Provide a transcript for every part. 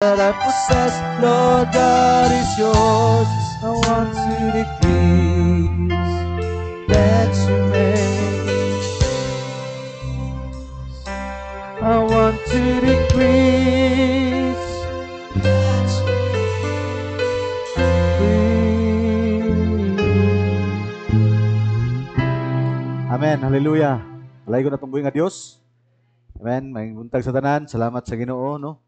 that I possess, Lord, God is yours. I want to decrease that you make. I want to decrease. that you make. Amen. Haleluya. Layo na tong buhing a Amen. May buntag sa tanan. Salamat sa Ginoo, no?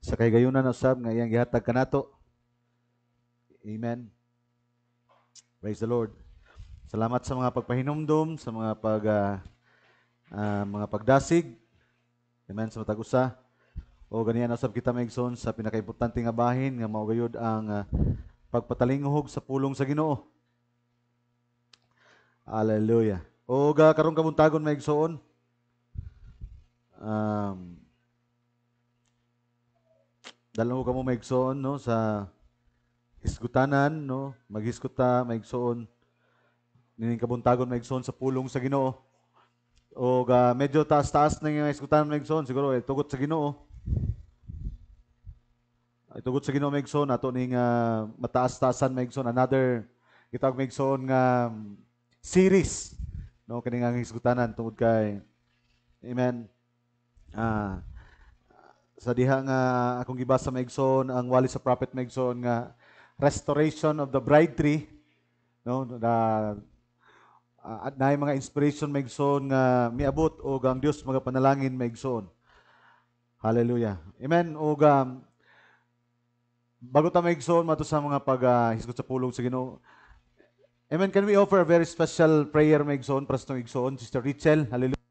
sa kay na usab nga iyang gihatag kanato. Amen. Praise the Lord. Salamat sa mga pagpahinumdum, sa mga pag uh, uh, mga pagdasig. Amen sa matag usa. O ganiyan usab kita maigsoon sa pinakaimportante nga bahin nga mao gayud ang uh, pagpatalinghog sa pulong sa Ginoo. Hallelujah. O ga karon ka buntagon maigsoon. Um, Dalawang ka mo maigsoon no, sa hisgutanan, no? maghisgot maigsoon. Nining kabuntagon maigsoon sa pulong sa ginoo. O ga, medyo taas-taas na yung hisgutanan maigsoon, siguro eh, tugot sa ginoo. Tugot sa ginoo maigsoon, ato ning uh, mataas-taasan maigsoon. Another, kitag maigsoon nga um, series. No, kini nga hisgutanan tungod kay Amen. Ah, uh, sa diha nga akong gibasa maigsoon ang wali sa prophet Megson nga restoration of the bride tree no na ah, at naay mga inspiration Megson nga miabot og ang Dios magapanalangin Megson hallelujah amen og um, bago ta maigsoon mato sa mga paghisgot uh, sa pulong sa Ginoo Amen. Can we offer a very special prayer maigsoon, prastong igsoon, Sister Rachel? Hallelujah.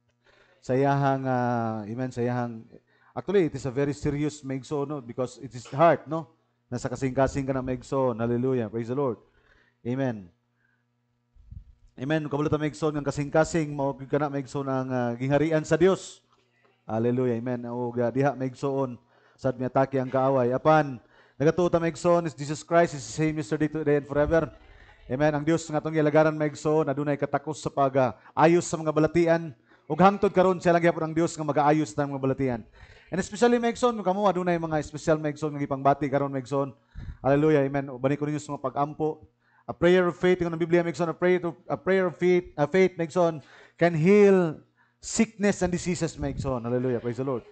Sayahang, uh, ah, amen, sayahang Actually, it is a very serious megso, no? Because it is heart, no? Nasa kasing-kasing ka ng megso. Hallelujah. Praise the Lord. Amen. Amen. Kabalo ta megso ng kasing-kasing mao ka na megso ng uh, gingharian sa Dios. Hallelujah. Amen. O uh, diha on. sad atake ang kaaway. Apan nagatuo ta megsoon is Jesus Christ is the same yesterday today and forever. Amen. Ang Dios nga atong ilagaran megsoon adunay katakos sa pag ayos sa mga balatian ug hangtod karon siya lang gyapon ang Dios nga mag-aayos ta mga balatian. And especially Megson, kamo adunay mga special Megson nga gipangbati karon Megson. Hallelujah, amen. Bani ko ninyo sa mga pag-ampo. A prayer of faith, ang Biblia Megson, a prayer, to, a prayer of faith, a faith Megson can heal sickness and diseases Megson. Hallelujah, praise the Lord.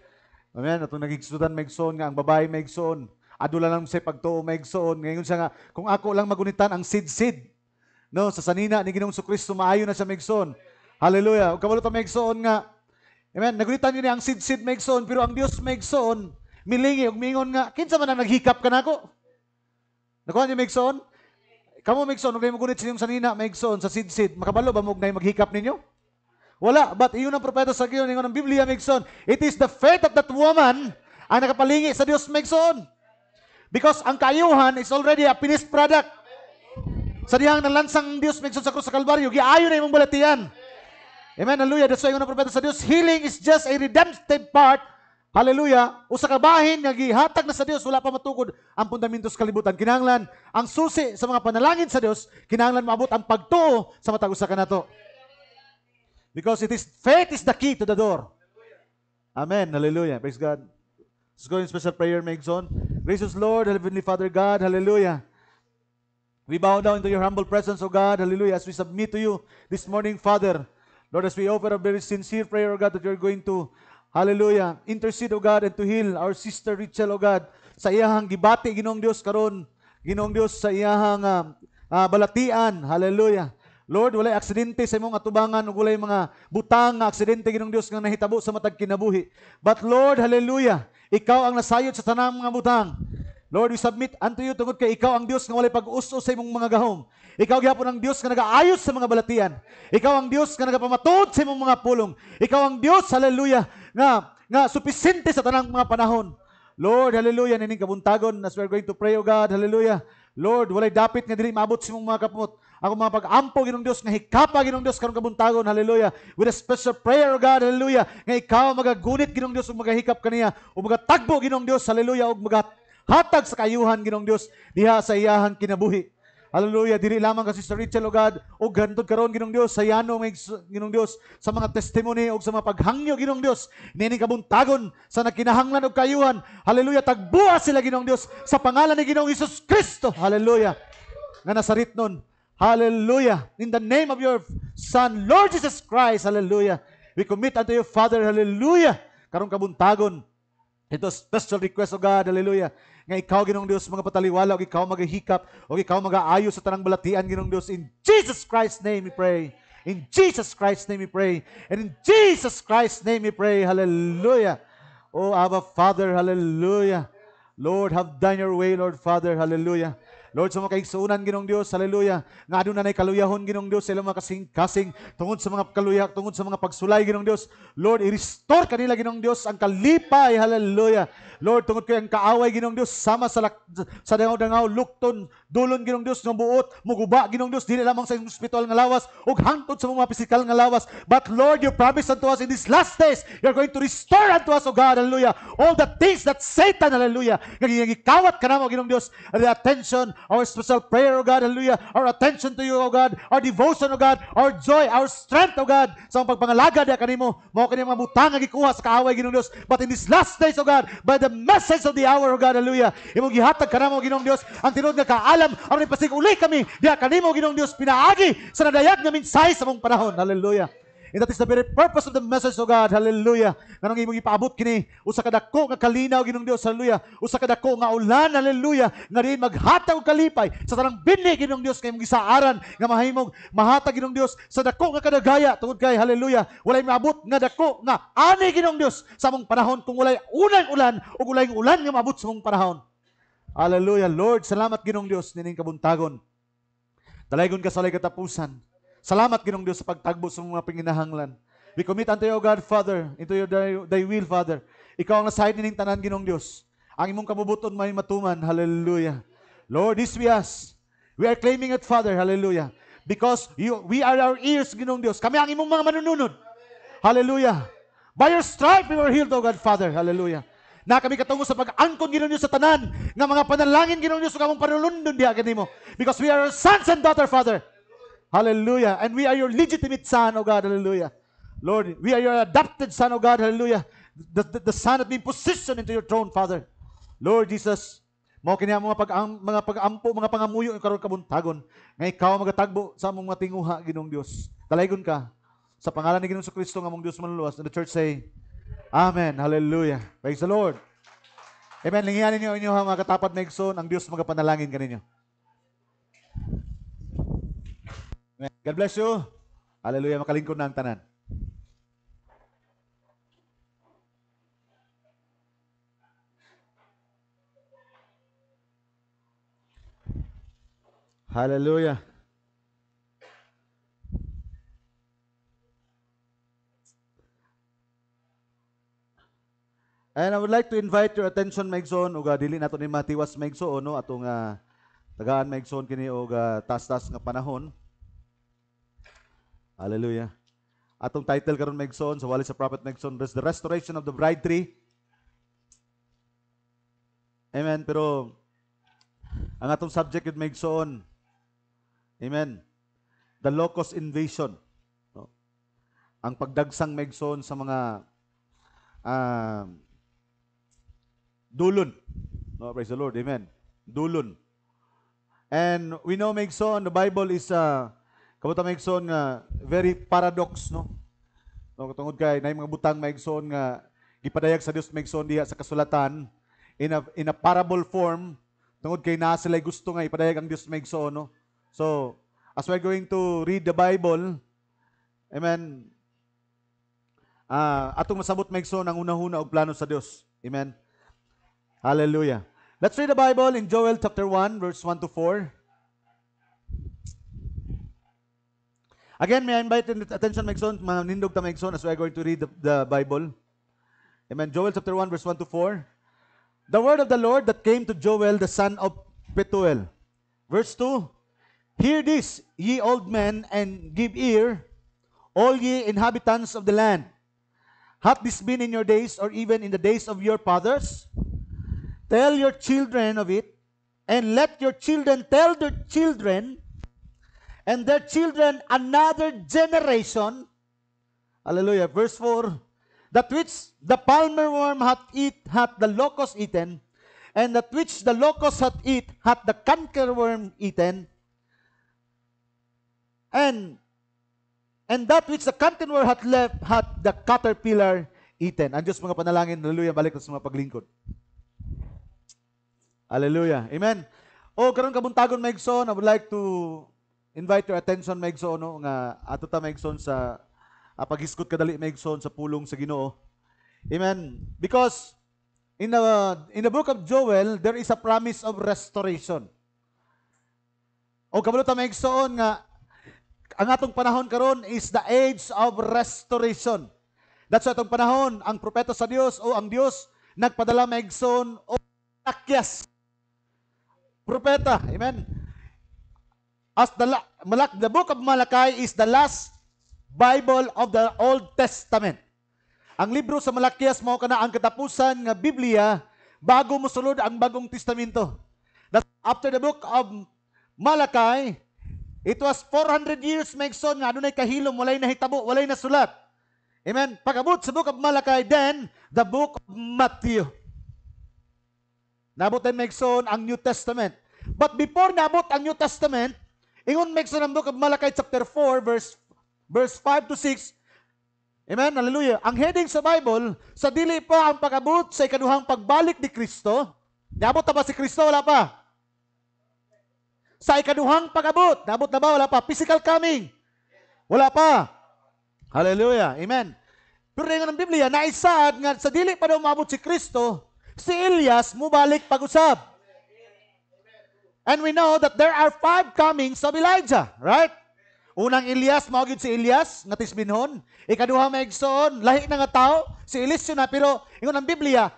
Amen. Atong nagigsudan Megson nga ang babae Megson. Adula lang sa pagtuo Megson. Ngayon siya nga, kung ako lang magunitan ang sid-sid, no, sa sanina ni Ginoong Kristo maayo na siya Megson. Hallelujah. Ug kawalo ta Megson nga Amen. Nagulitan niya ang sidsid megson pero ang Dios megson milingi og mingon nga, kinsa man ang naghikap kanako? nako? Nakuha niya maigsoon? Kamo megson ugay mo gunit sa inyong sanina megson sa sidsid, makabalo ba mo og maghikap ninyo? Wala, but iyon ang propeta sa giyon ingon ang Biblia Megson, It is the faith of that woman ang nakapalingi sa Dios Megson. Because ang kayuhan is already a finished product. Sa dihang nalansang Dios Megson sa krus sa Kalbaryo, giayo na imong balatian. Amen, hallelujah. That's why yung propeta sa Dios, healing is just a redemptive part. Hallelujah. Usa ka bahin nga gihatag na sa Dios wala pa matukod ang pundamento sa kalibutan. Kinahanglan ang susi sa mga panalangin sa Dios, kinahanglan maabot ang pagtuo sa matag usa kanato. Because it is faith is the key to the door. Amen. Hallelujah. Praise God. Let's go in special prayer, make zone. Gracious Lord, Heavenly Father God, hallelujah. We bow down into your humble presence, O God, hallelujah, as we submit to you this morning, Father. Lord, as we offer a very sincere prayer, O God, that you're going to, hallelujah, intercede, O God, and to heal our sister Rachel, O God, sa iyahang gibati, Ginoong Dios karon Ginoong Dios sa iyahang uh, uh, balatian, hallelujah. Lord, walay aksidente sa imong atubangan ug walay mga butang nga aksidente Ginoong Dios nga nahitabo sa matag kinabuhi. But Lord, hallelujah, ikaw ang nasayod sa tanang mga butang. Lord, we submit unto you tungod kay ikaw ang Dios nga walay pag-uso sa imong mga gahom. Ikaw gyapon ang Dios nga nagaayos sa mga balatian. Ikaw ang Dios nga nagapamatuod sa imong mga pulong. Ikaw ang Dios, haleluya, nga nga supisente sa tanang mga panahon. Lord, haleluya, nining kabuntagon as we're going to pray, O God, haleluya. Lord, walay dapit nga dili maabot sa imong mga kapot. Ako mga pag-ampo ginong Dios nga hikapa ginong Dios karong kabuntagon. haleluya. With a special prayer, O God. haleluya, Nga ikaw magagunit ginong Dios ug magahikap kaniya ug magatagbo ginong Dios. haleluya, Ug magatag sa kayuhan ginong Dios diha sa iyahang kinabuhi. Hallelujah. Dili lamang kasi sa Rachel o God, o gantod karon ginong Dios, sayano may ginong Dios sa mga testimony o sa mga paghangyo ginong Dios. Nini kabuntagon sa nakinahanglan og kayuhan. Hallelujah. Tagbuha sila ginong Dios sa pangalan ni ginong Hesus Kristo. Hallelujah. Nga nasarit nun. Hallelujah. In the name of your Son, Lord Jesus Christ. Hallelujah. We commit unto you, Father. Hallelujah. Karong kabuntagon. Ito special request, O God. Hallelujah nga ikaw ginong Dios mga pataliwala og ikaw magahikap og ikaw magaayo sa tanang balatian ginong Dios in Jesus Christ name we pray in Jesus Christ name we pray and in Jesus Christ name we pray hallelujah oh our Father hallelujah Lord have done your way Lord Father hallelujah Lord, sa mga kaigsuunan, ginong Dios, hallelujah. Nga doon na nay kaluyahon, ginong Dios, sa ilang mga kasing, kasing, tungod sa mga kaluya, tungod sa mga pagsulay, ginong Dios. Lord, i-restore kanila, ginong Dios, ang kalipay, hallelujah. Lord, tungod kay ang kaaway, ginong Dios, sama sa, lak, sa dangaw-dangaw, lukton, dulon, ginong Dios, ng buot, muguba, ginong Dios, dili lamang sa hospital nga lawas, ug hangtod sa mga physical nga lawas. But Lord, you promise unto us in these last days, you're going to restore unto us, O God, hallelujah, all the things that Satan, hallelujah, nga gingikawat ka namo, ginong Dios, the attention our special prayer, O God, hallelujah, our attention to you, O God, our devotion, O God, our joy, our strength, O God, sa mga pagpangalaga na kanimo, mo kanimo mabutang agikuha sa kaaway, Ginong Dios. But in these last days, O God, by the message of the hour, O God, hallelujah, imo gihatag kanamo, Ginong Dios, ang tinud nga kaalam, aron ipasig uli kami, diya kanimo, Ginong Dios, pinaagi sa nadayag nga mensahe sa mong panahon. Hallelujah. And that is the very purpose of the message of God. Hallelujah. Nanong imong ipaabot kini, usa ka dako nga kalinaw ginung Dios. Hallelujah. Usa ka dako nga ulan. Hallelujah. Nga di maghataw kalipay sa tanang bini ginung Dios kay imong gisaaran nga mahimog mahatag ginung Dios sa dako nga kadagaya tungod kay hallelujah. Walay maabot nga dako nga ani ginung Dios sa among panahon kung walay unang ulan ug walay ulan nga maabot sa among panahon. Hallelujah. Lord, salamat ginong Dios nining kabuntagon. Dalaygon ka sa katapusan. Salamat, Ginong Diyos, sa pagtagbo sa mga pinginahanglan. We commit unto you, God, Father, into your, thy will, Father. Ikaw ang nasahid nining tanan, Ginong Diyos. Ang imong kabubuton may matuman. Hallelujah. Lord, this we ask. We are claiming it, Father. Hallelujah. Because you, we are our ears, Ginong Diyos. Kami ang imong mga manununod. Hallelujah. By your stripe we were healed, O God, Father. Hallelujah. Na kami katungo sa pag-angkon Ginong Diyos sa tanan nga mga panalangin Ginong Diyos ug among panulundon diha kanimo. Because we are sons and daughter, Father. Hallelujah. And we are your legitimate son, O God. Hallelujah. Lord, we are your adopted son, O God. Hallelujah. The, the, the son has been positioned into your throne, Father. Lord Jesus, mao kini mga pag ang, mga ampo mga pangamuyo karon kabuntagon nga ikaw magatagbo sa among matinguha Ginoong Dios talaygon ka sa pangalan ni Ginoong Kristo nga among Dios manluwas and the church say amen hallelujah praise the lord amen lingyan ninyo inyo ha mga katapat na igsoon ang Dios magapanalangin kaninyo God bless you. Hallelujah. Makalingkod na ang tanan. Hallelujah. And I would like to invite your attention maigsoon ug dili nato ni matiwas maigsoon no atong uh, tagaan maigsoon kini og uh, tas-tas nga panahon. Hallelujah. Atong title karon Megson, sa wali sa Prophet Megson, The Restoration of the Bride Tree. Amen. Pero, ang atong subject yun Megson, Amen. The locust invasion. No? Ang pagdagsang Megson sa mga uh, dulon. No, praise the Lord. Amen. Dulon. And we know Megson, the Bible is a uh, Kamu ta igsoon nga ah, very paradox no. No katungod kay nay mga butang maigsoon nga ah, gipadayag sa Dios maigsoon diha sa kasulatan in a, in a parable form tungod kay naa sila gusto nga ipadayag ang Dios maigsoon no. So as we're going to read the Bible amen uh, atong masabot maigsoon ang unahuna og plano sa Dios. Amen. Hallelujah. Let's read the Bible in Joel chapter 1 verse 1 to 4. Again, may I invite attention, Megson, manindog ta Megson, as we are going to read the, the Bible. Amen. Joel chapter 1, verse 1 to 4. The word of the Lord that came to Joel, the son of Petuel. Verse 2, Hear this, ye old men, and give ear, all ye inhabitants of the land. Hath this been in your days, or even in the days of your fathers? Tell your children of it, and let your children tell their children, and their children another generation. Hallelujah. Verse 4. That which the palmer worm hath eat, hath the locust eaten, and that which the locust hath eat, hath the cankerworm eaten, and and that which the cankerworm hath left, hath the caterpillar eaten. Ang Diyos mga panalangin, hallelujah, balik sa mga paglingkod. Hallelujah. Amen. oh, karon kabuntagon son, I would like to invite your attention Megson no nga ato ta maigsoon sa uh, kadali Megson sa pulong sa Ginoo. Amen. Because in the in the book of Joel there is a promise of restoration. O kabalo ta maigsoon nga ang atong panahon karon is the age of restoration. That's why atong panahon ang propeta sa Dios o ang Dios nagpadala Megson o nakyas. Propeta, amen as the Malak, the book of Malachi is the last Bible of the Old Testament. Ang libro sa Malakias mao kana ang katapusan nga Biblia bago mosulod ang Bagong Testamento. That after the book of Malachi, it was 400 years maigsoon nga adunay kahilom, walay nahitabo, walay na sulat. Amen. Pagabot sa book of Malachi, then the book of Matthew. Nabot din maigsoon ang New Testament. But before nabot ang New Testament, Ingon makes sa book of Malachi chapter 4 verse verse 5 to 6. Amen. Hallelujah. Ang heading sa Bible, sa dili pa ang pag-abot sa ikaduhang pagbalik ni Kristo. Nabot na ba si Kristo? Wala pa. Sa ikaduhang pag-abot. Nabot na ba? Wala pa. Physical coming. Wala pa. Hallelujah. Amen. Pero rin ng Biblia, naisaad nga sa dili pa daw umabot si Kristo, si Elias mubalik pag-usap. And we know that there are five comings of Elijah, right? Unang Elias, mao si Elias nga tisminhon. Ikaduha may lahi na nga tao, si Elisyo na pero ingon ang Biblia,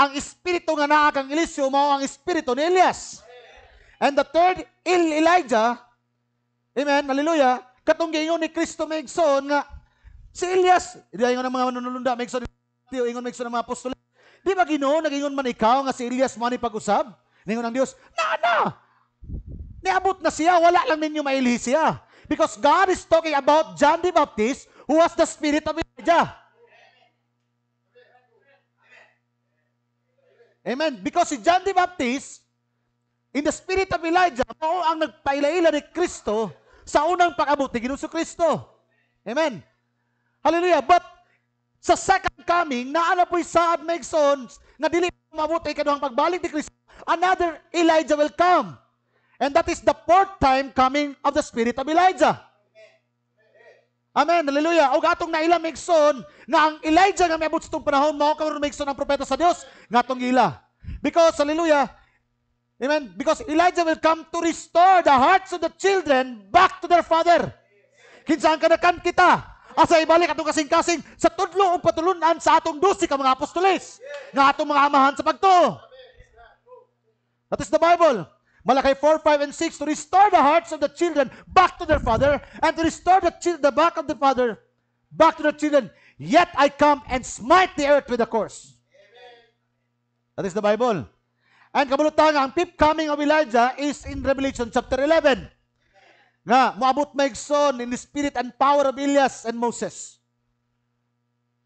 ang espiritu nga naa kang Elisyo mao ang espiritu ni Elias. And the third, Il Elijah, Amen, hallelujah, katong giingon ni Kristo may nga si Elias, diya ingon ang mga manunulunda, may ingon may ang mga apostol. Di ba Ginoo nagingon man ikaw nga si Elias man ni pag-usab? Ngayon ang Diyos, na na! Niabot na siya, wala lang ninyo mailhi siya. Because God is talking about John the Baptist who was the spirit of Elijah. Amen. Because si John the Baptist, in the spirit of Elijah, mao ang nagpailaila ni Kristo sa unang pag ginuso ni Kristo. Amen. Hallelujah. But sa second coming, naa na po'y saad na igsoon, nga dili mabot ay pagbalik ni Kristo, another Elijah will come. And that is the fourth time coming of the spirit of Elijah. Amen. Hallelujah. O gatong naila megson na ang Elijah nga miabot sa itong panahon mao karon megson ang propeta sa Dios nga ngatong ila. Because hallelujah. Amen. Because Elijah will come to restore the hearts of the children back to their father. Kinsa ang kanakan kita? Asa ibalik atong kasing-kasing sa tudlo o patulunan sa atong 12 ka mga apostoles nga atong mga amahan sa pagtuo. That is the Bible. Malachi 4, 5, and 6 to restore the hearts of the children back to their father and to restore the, children, the back of the father back to the children. Yet I come and smite the earth with a curse. Amen. That is the Bible. And kabulutan ang fifth coming of Elijah is in Revelation chapter 11. Nga, muabot maigson in the spirit and power of Elias and Moses.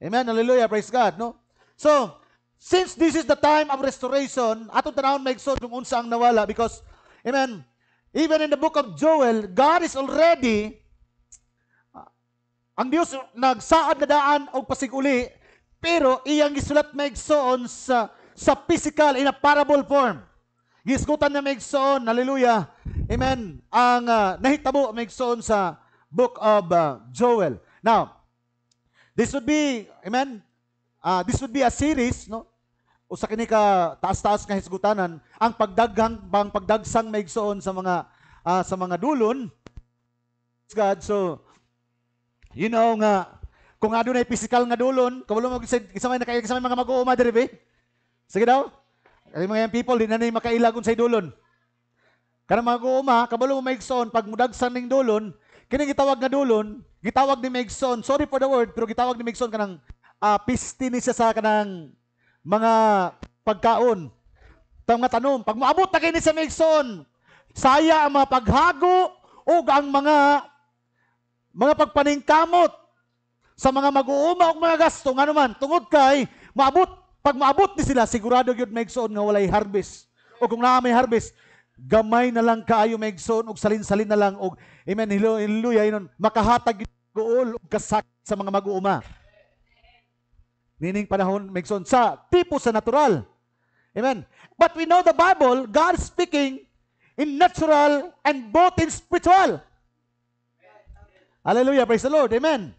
Amen. Hallelujah. Praise God. No? So, Since this is the time of restoration, atong tanawon maigsoon kung unsa ang nawala because amen, even in the book of Joel, God is already uh, ang Dios nagsaad na daan og pasiguli pero iyang gisulat maigsoon sa sa physical in a parable form. Gisgutan niya maigsoon, hallelujah. Amen. Ang uh, nahitabo maigsoon sa book of uh, Joel. Now, this would be, amen, Uh, this would be a series, no? O sa kini ka taas-taas nga hisgutanan, ang pagdaghang bang pagdagsang maigsoon sa mga uh, sa mga dulon. God, so you know nga kung adunay physical nga dulon, kawalo mo gid sa may nakaila sa mga mag-uuma diri be. Sige daw. Kay mga people din na makailagon sa dulon. Kana mag-uuma, kabalo mo maigsoon pag mudagsan ning dulon, kini gitawag nga dulon, gitawag ni Megson. Sorry for the word, pero gitawag ni Megson kanang uh, piste ni sa kanang mga pagkaon. Tang nga tanom, pag maabot na kini sa Migson, saya ang mga paghago o ang mga mga pagpaningkamot sa mga mag-uuma o mga gasto nga naman tungod kay maabot pag maabot ni sila sigurado gyud Migson nga walay harvest o kung naa may harvest gamay na lang kaayo maigsoon og salin-salin na lang og amen hallelujah inon makahatag gool og kasak sa mga mag-uuma Nining panahon, Megson, sa tipo sa natural. Amen. But we know the Bible, God speaking in natural and both in spiritual. Hallelujah. Praise the Lord. Amen.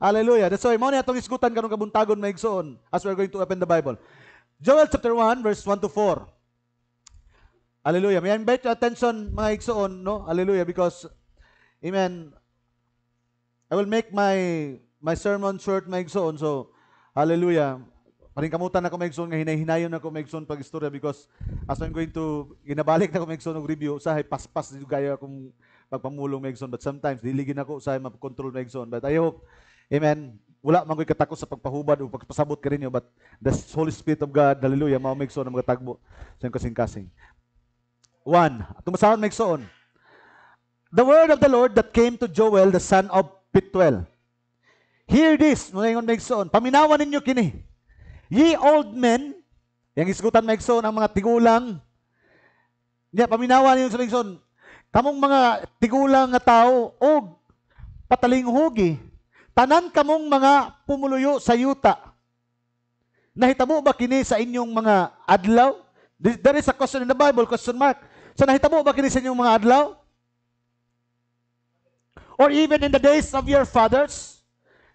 Hallelujah. That's why, mo na itong isgutan karong kabuntagon maigsoon as we're going to open the Bible. Joel chapter 1, verse 1 to 4. Hallelujah. May I invite your attention, mga igsoon, no? Hallelujah. Because, amen, I will make my my sermon short, mga igsoon. So, Hallelujah. Parin kamutan na kumegson nga hinay-hinayon na kumegson pag istorya because as I'm going to ginabalik na kumegson og review usahay paspas dito gaya akong pagpamulong megson but sometimes diligin ako usahay ma-control megson but I hope amen wala man koy katakos sa pagpahubad o pagpasabot ka ninyo but the Holy Spirit of God hallelujah mao megson ang mga sa sa kasing-kasing One, tumasahon megson. The word of the Lord that came to Joel the son of Petuel Hear this, ngayon maigsoon. Paminawan ninyo kini. Ye old men, yang isgutan maigsoon ang mga tigulang. Niya, paminawan ninyo sa maigsoon. Kamong mga tigulang nga tao, o patalinghugi, tanan kamong mga pumuluyo sa yuta. Nahitabo ba kini sa inyong mga adlaw? There is a question in the Bible, question mark. So nahitabo ba kini sa inyong mga adlaw? Or even in the days of your fathers?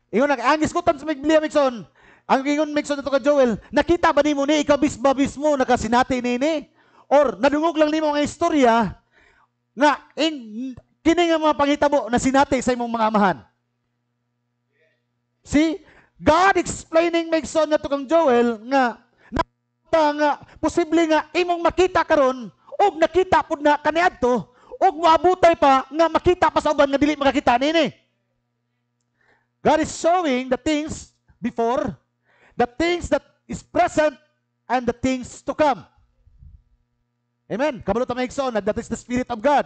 Ingon ang iskutan sa Biblia Mixon. Ang ingon Mixon dito ka Joel, nakita ba nimo ni ikaw bisba mismo nakasinati ni? Or nadungog lang nimo ang istorya nga in, kini nga mga panghitabo na sinati sa imong mga amahan. See? God explaining Mixon na kang Joel nga nakita nga posible nga imong makita karon og nakita pud na kaniadto og moabutay pa nga makita pa sa uban nga dili makakita nini. God is showing the things before, the things that is present, and the things to come. Amen. Kabalot ta maigsoon that is the Spirit of God.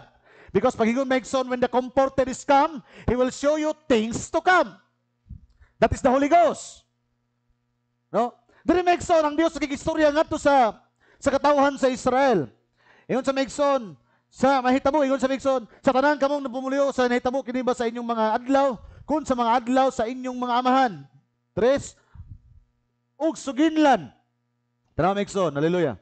Because pag higon maigsoon, when the Comforter is come, He will show you things to come. That is the Holy Ghost. No? Dari maigsoon, ang Diyos nagigistorya nga to sa sa katauhan sa Israel. Ingon sa maigsoon, sa mahitabo, ingon sa maigsoon, sa tanang kamong napumulyo sa nahitabo kini ba sa inyong mga adlaw, kun sa mga adlaw sa inyong mga amahan. Tres, ug suginlan. Tanaw Mekson, haleluya.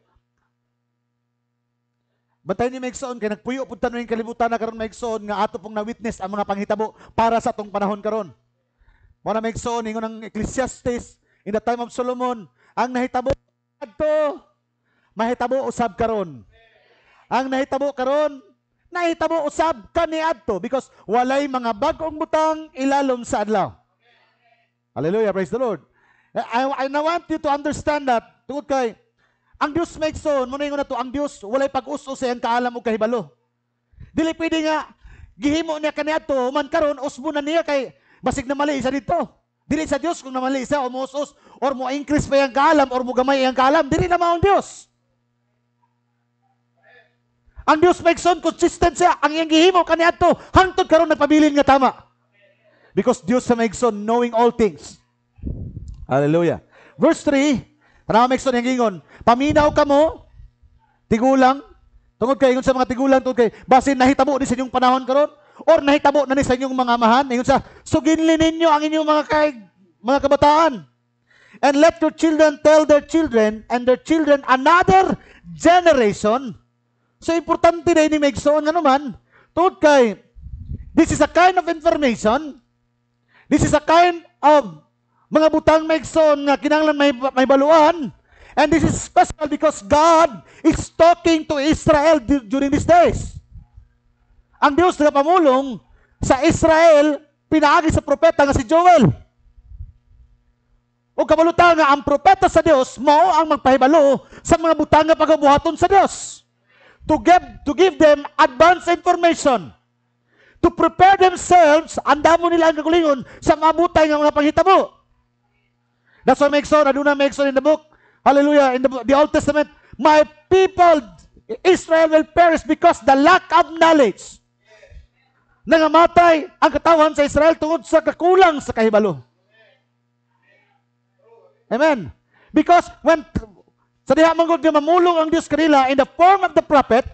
Batay ni Mekson kay nagpuyo pud tanan kalibutan na karon Mekson nga ato pong na-witness ang mga panghitabo para sa tong panahon karon. Mo na Mekson ingon ang Ecclesiastes in the time of Solomon, ang nahitabo adto mahitabo usab karon. Ang nahitabo karon Nahita mo usab kani kaniadto because walay mga bagong butang ilalom sa adlaw. Hallelujah, praise the Lord. Eh, I, I, I want you to understand that tungod kay ang Dios makes so, muna yung na ang Dios walay pag-uso sa ang kaalam o kahibalo. Dili pwede nga gihimo niya kani kaniadto man karon usbo na niya kay basig na mali isa dito. Dili sa Dios kung na mali isa o musos or mo increase pa yang kaalam or mo gamay yang kaalam, dili na mao ang Dios. Ang Dios maigsoon consistent siya. Ang iyang gihimo kaniadto hangtod karon nagpabilin nga tama. Because Dios sa maigsoon knowing all things. Hallelujah. Verse 3, Rama maigsoon ang gingon, paminaw kamo tigulang tungod kay ingon sa mga tigulang tungod kay basin nahitabo ni sa inyong panahon karon or nahitabo na ni sa inyong mga amahan ingon sa suginli ninyo ang inyong mga kay, mga kabataan. And let your children tell their children and their children another generation So, importante na ini make so nga ano naman, tod kay, this is a kind of information, this is a kind of mga butang make nga kinanglan may, may baluan, and this is special because God is talking to Israel during these days. Ang Dios nga pamulong sa Israel, pinaagi sa propeta nga si Joel. O kabalutan nga ang propeta sa Dios mao ang magpahibalo sa mga butang nga pagabuhaton sa Dios to give, to give them advance information to prepare themselves, andamo nila ang kakulingon sa mabutay nga mga panghitabo. That's why makes on, aduna makes on in the book, hallelujah, in the, the Old Testament, my people, Israel will perish because the lack of knowledge. Nangamatay ang katawan sa Israel tungod sa kakulang sa kahibalo. Amen. Because when sa diha man gud mamulong ang Dios kanila in the form of the prophet,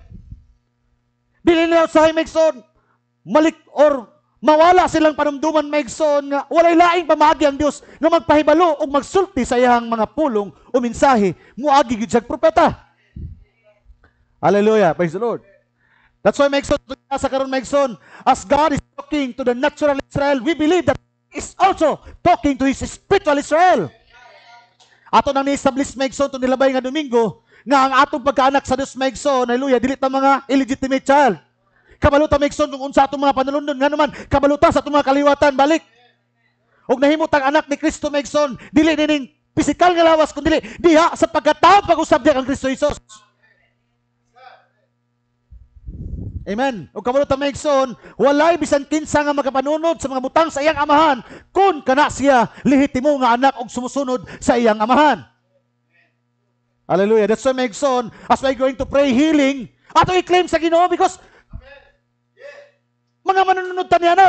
dili nila usahay maigsoon malik or mawala silang panumduman maigsoon nga walay laing pamaagi ang Dios nga magpahibalo og magsulti sa iyang mga pulong o mensahe muagi gyud sa propeta. Hallelujah, praise the Lord. That's why maigsoon sa karon maigsoon as God is talking to the natural Israel, we believe that is also talking to his spiritual Israel. Ato nang ni-establish Megson itong nilabay nga Domingo, nga ang atong pagkaanak sa Dios Megson, hallelujah, dili ta mga illegitimate child. Kabaluta Megson kung unsa atong mga panalundon, nga naman, kabaluta sa atong mga kaliwatan, balik. Og nahimot ang anak ni Kristo Megson, dili nining pisikal nga lawas, kundi diha sa pagkatao pag-usab niya ang Kristo Hesus. Amen. O kamalo ta maigsoon, walay bisan kinsa nga makapanunod sa mga butang sa iyang amahan kun kana siya lihitimo nga anak og sumusunod sa iyang amahan. Hallelujah. That's why maigsoon, as we going to pray healing, ato i-claim sa Ginoo because Amen. mga manunod niya na.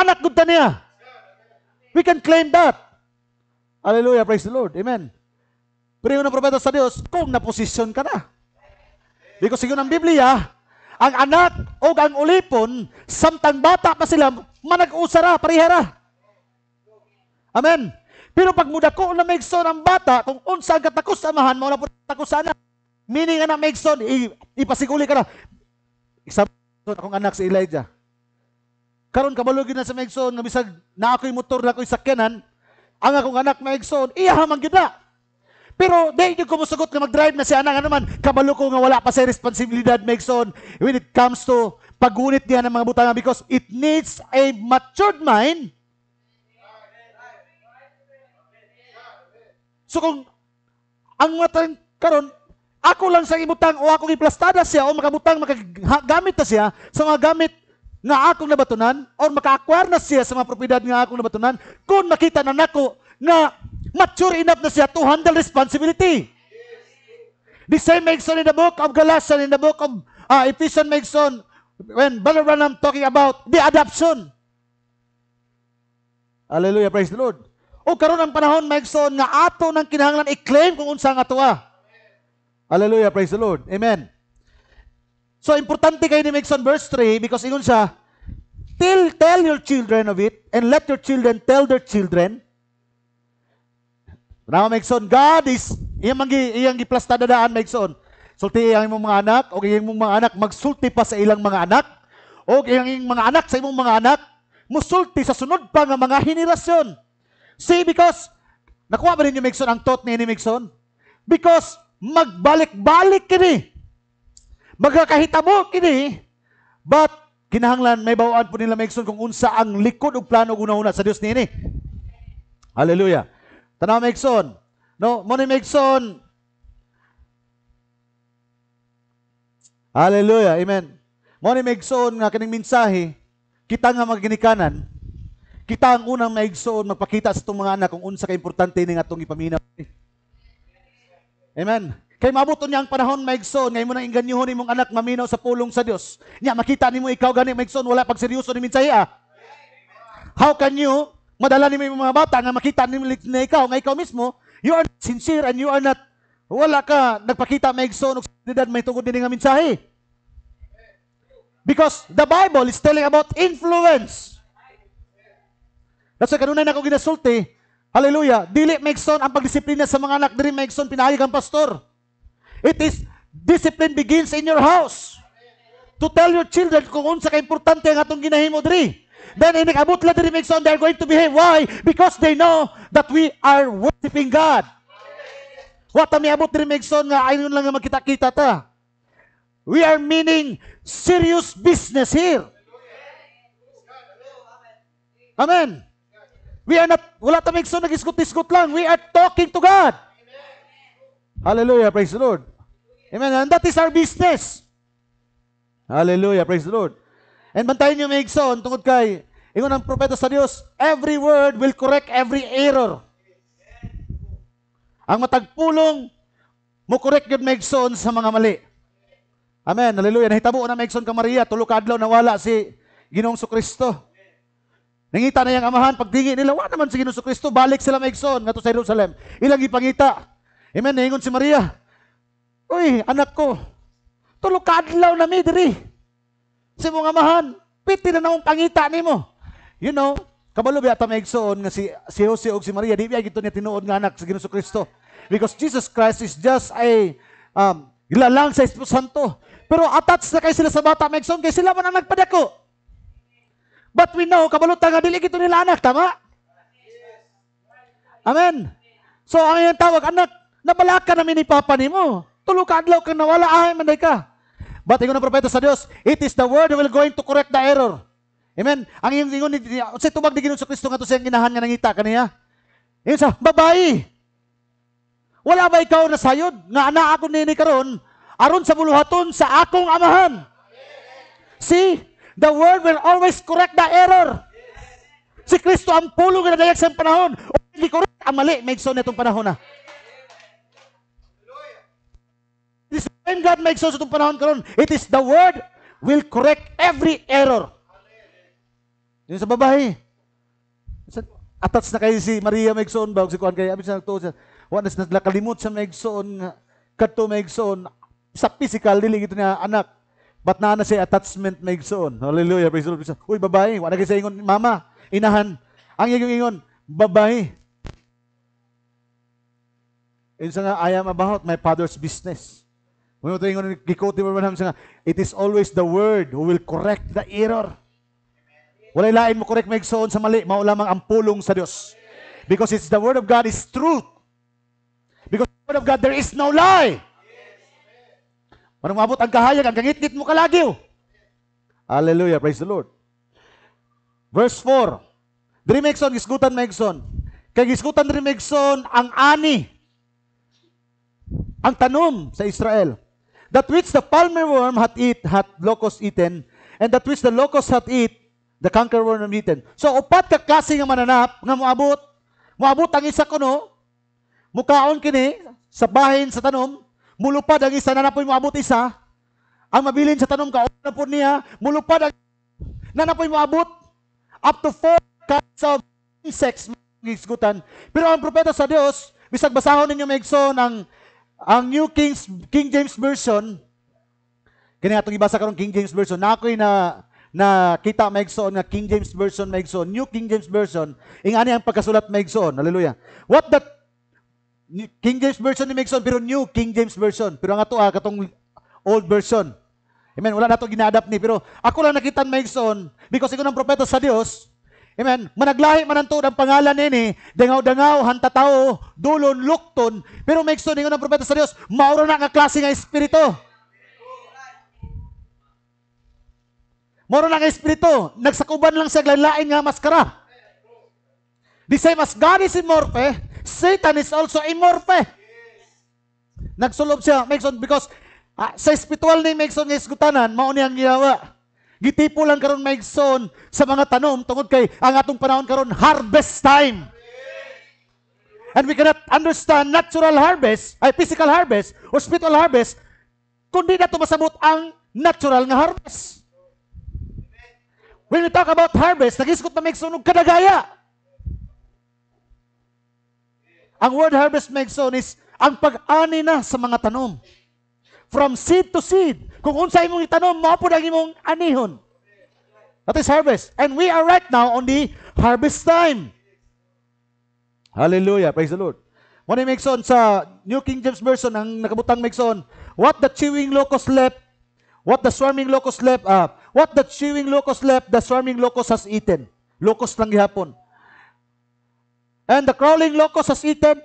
Anak gud ta niya. We can claim that. Hallelujah. Praise the Lord. Amen. Pero yung propeta sa Dios, kung na-position ka na. Because yun ang Biblia, ang anak o ang ulipon, samtang bata pa sila, manag-usara, parihera. Amen. Pero pag muda ko na maigson ang bata, kung unsa ang katakus amahan, mao na po takus sana. Meaning na maigson, ipasiguli ka na. Isa akong anak si Elijah. Karon kabalugin na sa maigson, nga bisag na ako'y motor na ako'y sakyanan, ang akong anak maigson, iyahamang gid na. Pero dahil yung kumusagot na mag-drive na si Anang, ano man, kabalo ko nga wala pa sa responsibilidad, Megson, when it comes to pagunit niya ng mga butanga because it needs a matured mind. So kung ang matan karon ako lang sa ibutang o akong iplastada siya o makabutang makagamit na siya sa mga gamit nga akong nabatunan or maka-acquire na siya sa mga propiedad nga akong nabatunan kung makita na nako na mature enough na siya to handle responsibility. The same makes on in the book of Galatians, in the book of uh, Ephesians makes on, when Brother Branham talking about the adoption. Hallelujah, praise the Lord. O karon ang panahon, makes on, nga ato ng kinahanglan i-claim kung unsang nga atoa. Hallelujah, praise the Lord. Amen. So, importante kay ni Maigson verse 3 because ingon siya, Till, tell your children of it and let your children tell their children wala ka Megson. God is, iyang mangi, iyang giplas tadadaan Megson. Sulti ang imong mga anak, o iyang imong mga anak, magsulti pa sa ilang mga anak, o iyang mga anak sa imong mga anak, musulti sa sunod pa nga mga henerasyon. See, because, nakuha ba ninyo Megson ang thought ni ni Megson? Because, magbalik-balik kini. Magkakahitabo kini. But, kinahanglan, may bawaan po nila Megson kung unsa ang likod o plano una-una sa Dios nini. Hallelujah. Tanaw Megson. No, mo ni Megson. Hallelujah. Amen. Mo ni Megson nga kining mensahe, kita nga maginikanan, kita ang unang maigsoon magpakita sa itong mga anak kung unsa ka importante ning atong ipaminaw. Amen. Kay mabuto niya ang panahon maigsoon, ngayon mo nang ni mong anak maminaw sa pulong sa Dios. Nya makita nimo ikaw gani maigsoon wala pag seryoso ni minsaya. Ah. How can you madala ni mga bata nga makita nila na ikaw, nga ikaw mismo, you are not sincere and you are not, wala ka, nagpakita may egson, may tugod din nga mensahe. Because the Bible is telling about influence. That's why kanunay na ako ginasulti, hallelujah, dili may ang pagdisiplina sa mga anak, dili may egson kang pastor. It is, discipline begins in your house. To tell your children kung unsa ka importante ang atong ginahimo diri. Then inikabot la diri Migson, they're going to behave. Why? Because they know that we are worshiping God. What ang miabot diri Migson nga ayun lang nga magkita-kita ta. We are meaning serious business here. Amen. We are not, wala ta Migson, nag-iskot-iskot lang. We are talking to God. Hallelujah, praise the Lord. Amen. And that is our business. Hallelujah, praise the Lord. And bantayan niyo may igsoon tungod kay ingon ang propeta sa Dios, every word will correct every error. Ang matagpulong mo correct gud may igsoon sa mga mali. Amen. Hallelujah. Nahitabo na may igsoon ka Maria, tulo ka adlaw nawala si Ginoong Kristo. Nangita na yang amahan pagdingi nila, wa naman si Ginoong Kristo, balik sila may igsoon ngadto sa Jerusalem. Ilang ipangita. Amen. Naingon si Maria, Uy, anak ko, tulog ka adlaw na mi diri sa mga amahan. Piti na naong pangita nimo. You know, kabalo biya may igsoon nga si, si Jose og si Maria, di biya gito niya tinuod nga anak sa Ginoo Kristo. Because Jesus Christ is just a um, ilalang sa Espiritu Santo. Pero attached na kay sila sa bata may kay sila man ang nagpadako. But we know, kabalo nga dili gito nila anak, tama? Amen. So, ang iyong tawag, anak, nabalakan namin ni Papa ni mo. Tulog ka, adlaw kang nawala, ay, manday ka. But ingon ng propeta sa Dios, it is the word that will going to correct the error. Amen. Ang iyong ingon ni sa tubag ni Ginoong Kristo nga to siyang ginahan nga nangita kaniya. Ingon sa babae. Wala ba ikaw na sayod nga ana ako nini karon aron sa buluhaton sa akong amahan? See, the word will always correct the error. Si Kristo ang pulong nga nadayag sa panahon. O hindi correct ang mali, medyo nitong panahon na. when God makes us itong panahon karon, it is the word will correct every error. Yun sa babae. Atats na kayo si Maria Megson ba? Si Kuan kayo. Abis na to. siya. Wala na nakalimot siya Megson. Kato Megson. Sa physical, dili niya anak. But na na siya attachment Megson? Hallelujah. Praise the Lord. Uy, babae. Wala kayo sa ingon. Mama, inahan. Ang iyong ingon, babae. Yun sa nga, I am about my father's business. Muna ito yung gikot ni Abraham sa nga, it is always the word who will correct the error. Walay lain mo correct may igsoon sa mali, mao lamang ang pulong sa Dios. Because it's the word of God is truth. Because the word of God there is no lie. Manong mabot ang kahayag, ang kangitnit mo kalagyo. Hallelujah, praise the Lord. Verse 4. Diri maigson gisgutan maigson. Kay gisgutan diri maigson ang ani. Ang tanom sa Israel that which the palmer worm hath eat, hath locust eaten, and that which the locust hath eat, the canker worm hath eaten. So, upat ka klase nga mananap, nga moabot, moabot ang isa kuno, mukaon kini, sa bahin, sa tanom, mulupad ang isa, nanapoy moabot isa, ang mabilin sa tanom, ka, na po niya, mulupad ang nanapoy moabot, up to four kinds of insects, isgutan. Pero ang propeta sa Dios, bisag basahon ninyo maigsoon ang ang New King's, King James Version, kanya atong ibasa karon King James Version, na ako'y na, na kita maigsoon nga King James Version maigsoon, New King James Version, ing ani ang pagkasulat maigsoon. Hallelujah. What that King James Version ni maigsoon, pero New King James Version. Pero ang ato, ah, katong old version. Amen. Wala na ito ni. Pero ako lang nakita maigsoon because ikaw ng propeta sa Dios, Amen. Managlahi man ang ang pangalan nini, dangaw-dangaw, hantatao, dulon, lukton. Pero make sure ninyo ng propeta sa Dios, mauro na nga klase nga espiritu. Mauro na nga espiritu, nagsakuban lang siya lain nga maskara. The same as God is immorphe, Satan is also immorphe. Nagsulob siya, make sure, because ah, sa spiritual ni make sure nga isgutanan, mao niyang ginawa. Gitipo lang karon maigsoon sa mga tanom tungod kay ang atong panahon karon harvest time. And we cannot understand natural harvest, ay physical harvest or spiritual harvest kundi na masabot ang natural nga harvest. When we talk about harvest, nagiskot na maigsoon og kadagaya. Ang word harvest maigsoon is ang pag-ani na sa mga tanom. From seed to seed, kung unsay imong itanom, mao pud ang imong anihon. That is harvest. And we are right now on the harvest time. Hallelujah. Praise the Lord. Muna yung Megson sa New King James Version, ang nakabutang Megson, What the chewing locust left, what the swarming locust left, uh, what the chewing locust left, the swarming locust has eaten. Locust lang gihapon. And the crawling locust has eaten,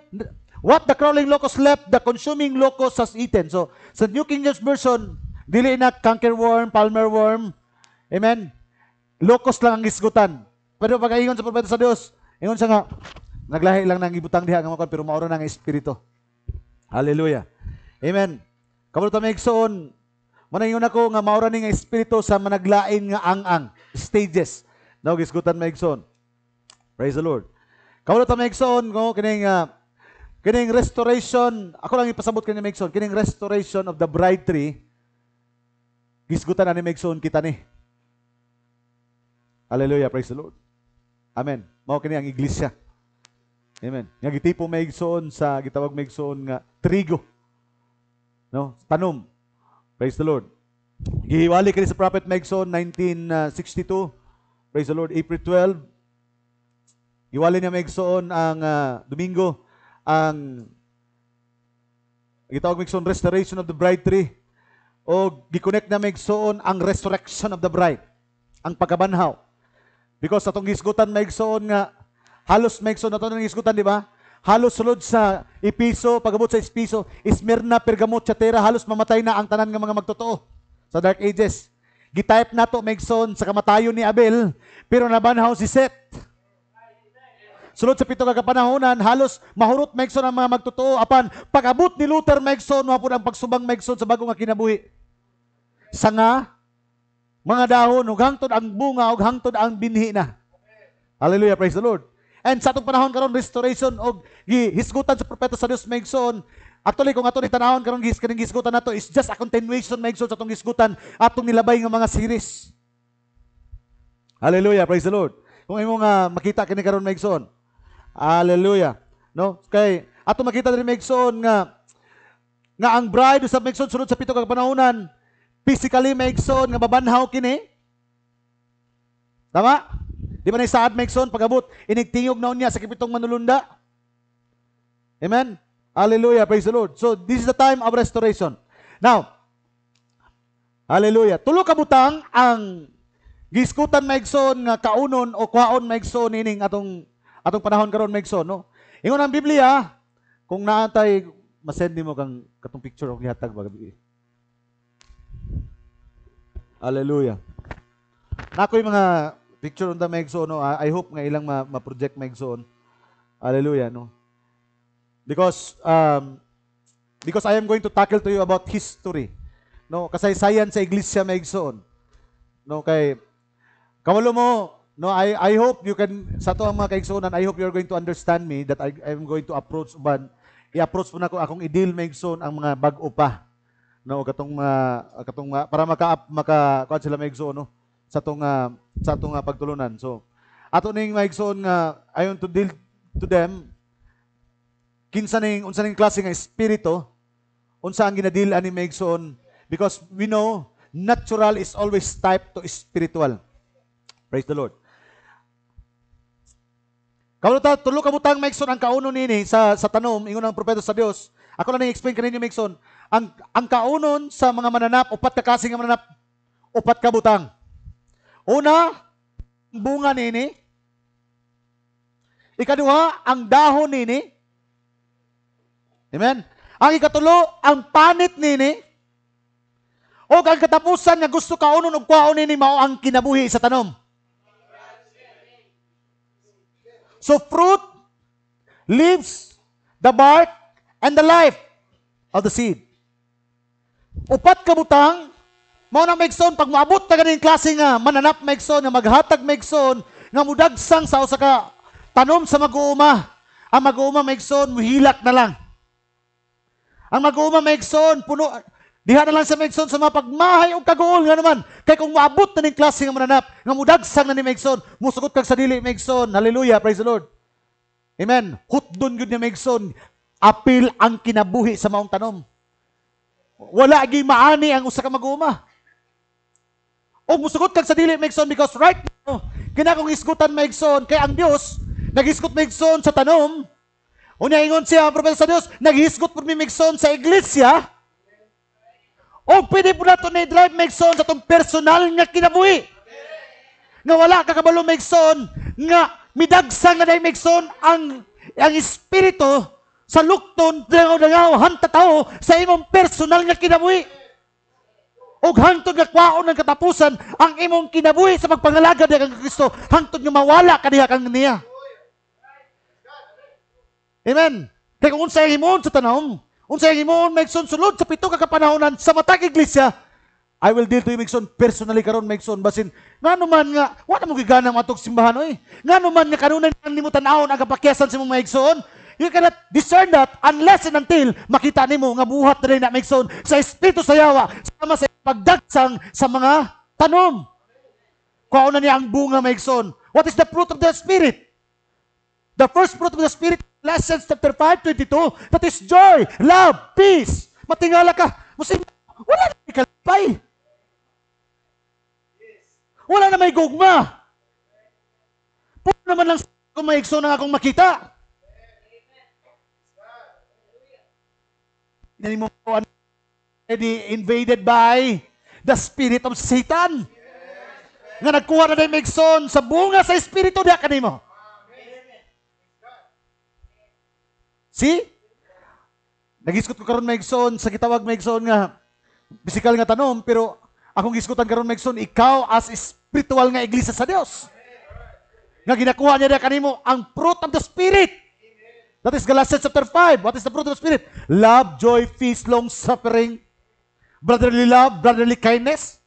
what the crawling locust left, the consuming locust has eaten. So, sa New King James Version, Dili na worm, palmer worm. Amen? Locust lang ang isgutan. Pero pag ingon sa propeta sa Dios, ingon siya nga, naglahi lang nang ibutang diha nga pero mauro ang espiritu. Hallelujah. Amen. Kabalo ta maigsoon, manangon ako nga maura ni nga espiritu sa managlain nga ang-ang stages. Now gisgutan maigsoon. Praise the Lord. Kabalo ta maigsoon ko kining uh, kining restoration, ako lang ipasabot kani maigsoon, kining restoration of the bride tree Gisgutan ani ni Megsoon kita ni. Hallelujah, praise the Lord. Amen. Mao kini ang iglesia. Amen. Nga gitipo maigsoon sa gitawag maigsoon nga trigo. No, tanom. Praise the Lord. Gihiwali kini sa prophet Megson 1962. Praise the Lord, April 12. Giwali niya Megson ang uh, Domingo ang gitawag Megson restoration of the bride tree o gikunek na maigsoon ang resurrection of the bride, ang pagkabanhaw. Because atong gisgutan maigsoon nga, halos maigsoon na itong gisgutan, di ba? Halos sulod sa Ipiso, pagabot sa Ipiso, Ismirna, Pergamot, Chatera, halos mamatay na ang tanan ng mga magtotoo sa Dark Ages. Gitype na to maigsoon sa kamatayon ni Abel, pero nabanhaw si Seth. Sulod sa pito kagapanahonan, halos mahurot Megson ang mga magtotoo apan pagabot ni Luther Megson mapud ang pagsubang Megson sa bagong nga kinabuhi. Sanga mga dahon ug hangtod ang bunga ug hangtod ang binhi na. Hallelujah, praise the Lord. And sa atong panahon karon restoration og hisgutan sa propeta sa Dios Megson, Actually, kung ato ni karon gis kining gisgutan nato is just a continuation Megson sa atong gisgutan atong nilabay nga mga series. Hallelujah, praise the Lord. Kung imo nga makita kini karon Megson, Hallelujah. No? Okay. ato makita diri Megson nga nga ang bride sa Megson sunod sa pito ka panahon physically Megson nga babanhaw kini. Tama? Di ba na isaad maigsoon pagabot inigtingog na niya sa kipitong manulunda? Amen. Hallelujah. Praise the Lord. So this is the time of restoration. Now, Hallelujah. Tulo ka butang ang giskutan Megson nga kaunon o kwaon Megson ining atong atong panahon karon maigsoon no. Ingon ang Biblia, kung naantay masend nimo kang katong picture og gihatag ba gabi. Hallelujah. Nakoy mga picture on the Megson, no. Ah, I hope nga ilang ma-project ma maigsoon. Hallelujah no. Because um, because I am going to tackle to you about history. No, kasaysayan sa iglesia Megson. No kay kawalo mo No, I, I hope you can, sa to ang mga kaigsunan, I hope you're going to understand me that I, I'm going to approach uban. I-approach po na ko akong i-deal maigsoon ang mga bag-o pa. No, katong mga, uh, katong uh, para maka, maka, kuhan sila maigsoon, no? Sa tong, uh, sa tong uh, pagtulunan. So, ato ning maigsoon nga, uh, ayon to deal to them, kinsa ning, unsa ning klase nga espiritu, unsa ang ginadil ani maigsoon, because we know, natural is always type to spiritual. Praise the Lord. Kamuta, tulo kamutang Mekson ang kauno nini sa sa tanom ingon ang propeta sa Dios. Ako na ni-explain kaninyo Mekson. Ang ang kaunon sa mga mananap upat ka kasing mananap upat ka butang. Una, bunga nini. Ikaduha, ang dahon nini. Amen. Ang ikatulo, ang panit nini. O ang katapusan nga gusto kaunon og kwaon nini mao ang kinabuhi sa tanom. So fruit, leaves, the bark, and the life of the seed. Upat ka butang, mao na maigsoon pag moabot ta ganing klase nga mananap maigsoon nga maghatag maigsoon nga mudagsang sa usa ka tanom sa mag-uuma. Ang mag-uuma maigsoon muhilak na lang. Ang mag-uuma maigsoon puno Diha na lang sa Megson sa mga pagmahay o kagool nga naman. Kay kung maabot na ning klase nga mananap, nga mudagsang na ni Megson, musugot kag sa dili Megson. Hallelujah, praise the Lord. Amen. Hutdon gud ni Megson. Apil ang kinabuhi sa maong tanom. Wala gi maani ang usa ka maguma. O musugot kag sa dili Megson because right now, kinakong isgutan Megson kay ang Dios nagisgot Megson sa tanom. Unya ingon siya ang propel sa Dios, naghisgot pud mi Megson sa iglesia o pwede po na ito na-drive son sa itong personal nga kinabuhi. Nga wala kakabalo son, nga midagsang na make son ang, ang espiritu sa lukton, dangaw hanta tao sa imong personal nga kinabuhi. O hangtod nga kwaon ng katapusan ang imong kinabuhi sa pagpangalaga diya kang Kristo, hangtod nga mawala kaniya kang niya. Amen. Kaya kung unsa ang sa tanawon, Unsay himuon Megson sulod sa pito ka kapanahonan sa matag iglesia, I will deal to you, Mixon, personally karon Mixon, basin, nga naman nga, wala mo gigana ang atong simbahan, oi Nga naman nga, kanunan ni mo tanahon ang kapakyasan sa si mga Mixon. You cannot discern that unless and until makita nimo nga buhat na rin na Mixon sa espiritu sa yawa, sama sa pagdagsang sa mga tanom. Kuha na niya ang bunga, Mixon. What is the fruit of the Spirit? The first fruit of the Spirit Lessons chapter 5, 22, that is joy, love, peace. Matingala ka. Musim, wala na may kalapay. Wala na may gugma. Puro naman lang kung may ikso na akong makita. Hindi mo ano, invaded by the spirit of Satan. Nga nagkuha na na yung sa bunga sa espiritu niya kanimo. mo. See? Nagiskot ko karon maigsoon sa gitawag maigsoon nga bisikal nga tanom pero akong giskutan karon maigsoon ikaw as spiritual nga iglesia sa Dios. Nga ginakuha niya dia kanimo ang fruit of the spirit. That is Galatians chapter 5. What is the fruit of the spirit? Love, joy, peace, long suffering, brotherly love, brotherly kindness.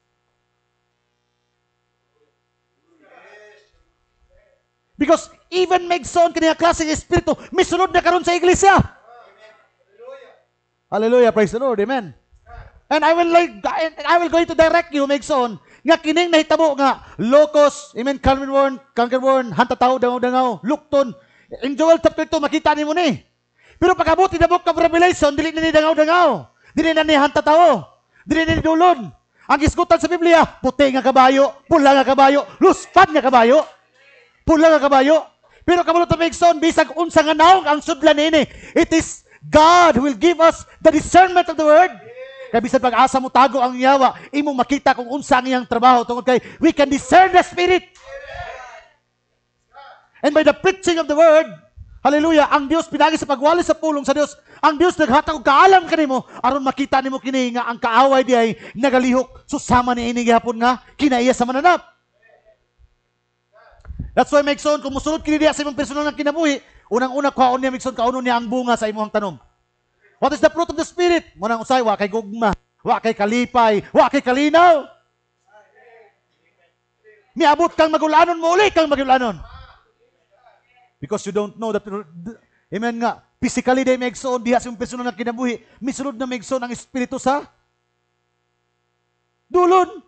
Because even megson kaniya klase ng espiritu misunod na karon sa iglesia. Amen. Hallelujah, praise the Lord. Amen. And I will like I will going to direct you megson nga kining nahitabo nga locos, amen, Calvinborn, hanta tao dangaw-dangaw, lukton. In Joel chapter 2 makita nimo ni. Pero pagabot ni book of Revelation dili na ni dangaw-dangaw, dili na ni tao dili na ni dulon. Ang isgutan sa Biblia, puti nga kabayo, pula nga kabayo, luspad nga kabayo, pula nga kabayo. Pero kamulot ta maigsoon, bisag unsa nga nawag ang sudlan ini. It is God will give us the discernment of the word. Kaya bisan pag-asa mo tago ang yawa, imo makita kung unsa ang iyang trabaho tungod kay we can discern the spirit. And by the preaching of the word, hallelujah, ang Dios pinagi sa pagwali sa pulong sa Dios, ang Dios naghatag og kaalam kanimo aron makita nimo kini nga ang kaaway diay ay nagalihok susama ni ini gihapon nga kinaiya sa mananap. That's why Migson, kung musulod kini diya sa imong personal ng kinabuhi, unang-una ko kuhaon niya Migson kauno niya ang bunga sa imong tanom. What is the fruit of the spirit? Mo nang usay wa kay gugma, wa kay kalipay, wa kay kalinaw. Miabot kang magulanon mo uli kang magulanon. Because you don't know that Amen nga. Physically day megsoon diha sa imong personal ng kinabuhi, misulod na megsoon ang espiritu sa dulon.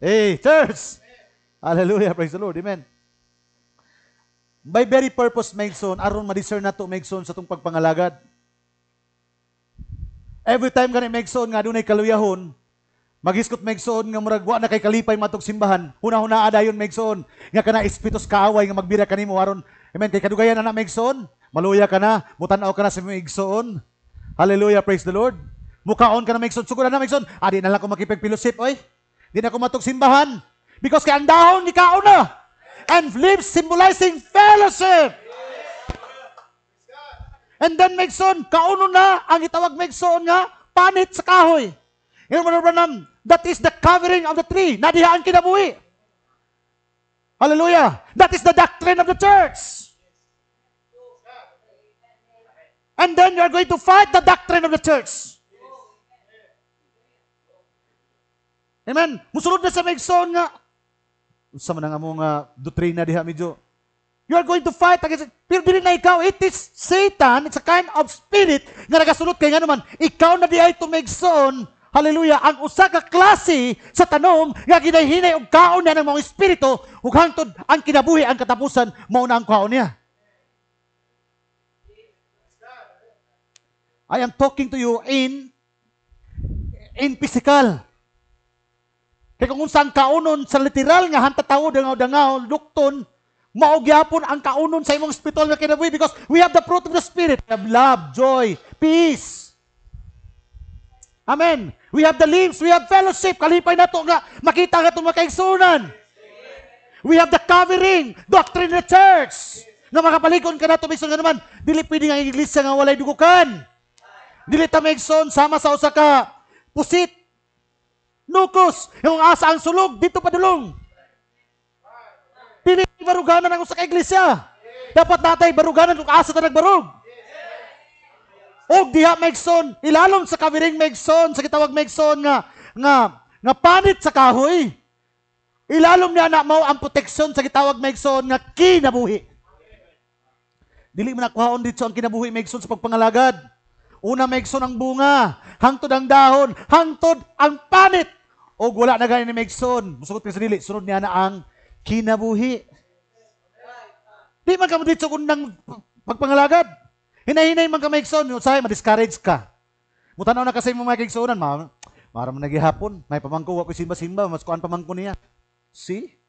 Hey, church! Hallelujah. Praise the Lord. Amen. By very purpose may son, aron ma-discern na to make son sa itong pagpangalagad. Every time gani may son nga dunay kaluyahon, Magiskot son, nga murag wa na kay kalipay matog simbahan. Huna-huna adayon may son, nga kana espitos kaaway nga magbira mo, aron. Amen kay kadugayan na son, Maluya ka na, mutanaw ka na sa megsoon. Hallelujah, praise the Lord. Mukaon ka na son, sugod na may megsoon. Adi ah, na lang ko makipagpilosip oy. Di na ko matog simbahan. Because kaya dahon ni kauna. And leaves symbolizing fellowship. And then Megson, kauno na ang itawag Megson nga panit sa kahoy. Yung mga that is the covering of the tree. Nadihaan kinabuhi. Hallelujah. That is the doctrine of the church. And then you are going to fight the doctrine of the church. Amen. Musulod na sa Megson nga, unsa man ang among uh, diha medyo You are going to fight against it. Pero dili na ikaw, it is Satan, it's a kind of spirit nga nagasulot kay nganuman. Ikaw na di ay tumigsoon, hallelujah, ang usa ka klase sa tanom nga ginahinay og kaon na ng mga espiritu ug hangtod ang kinabuhi ang katapusan mao na ang kaon niya. I am talking to you in in physical. Kay kung saan kaunon sa literal nga hantatao dangaw-dangaw lukton maugyapon ang kaunon sa imong spiritual nga kinabuhi because we have the fruit of the spirit. We have love, joy, peace. Amen. We have the limbs, we have fellowship. Kalipay na to nga makita nga itong makaigsunan. We have the covering, doctrine of the church. Nga makapalikon ka na ito, nga naman, dili pwede nga iglesia nga walay dugukan. Dili ta maigsoon, sama sa usaka. pusit nukos. Yung asa ang sulog, dito padulong. Dili baruganan ang usa ka iglesia. Dapat natay baruganan kung asa ta nagbarog. Og diha megson, ilalom sa kabiring megson, sa gitawag megson nga nga nga panit sa kahoy. Ilalom niya na mao ang proteksyon sa gitawag megson nga kinabuhi. Dili man nakuhaon dito ang kinabuhi megson sa pagpangalagad. Una megson ang bunga, hangtod ang dahon, hangtod ang panit o wala na gani ni Megson, musugot ka sa dili, sunod niya na ang kinabuhi. Di man ka mo dito kung nang pagpangalagad. Hinahinay man ka Megson, yung sahay, ma-discourage ka. Mutanaw na kasi mo mga Megsonan, ma maram nagihapon, may pamangko, ako simba-simba, mas kuan pamangko niya. See?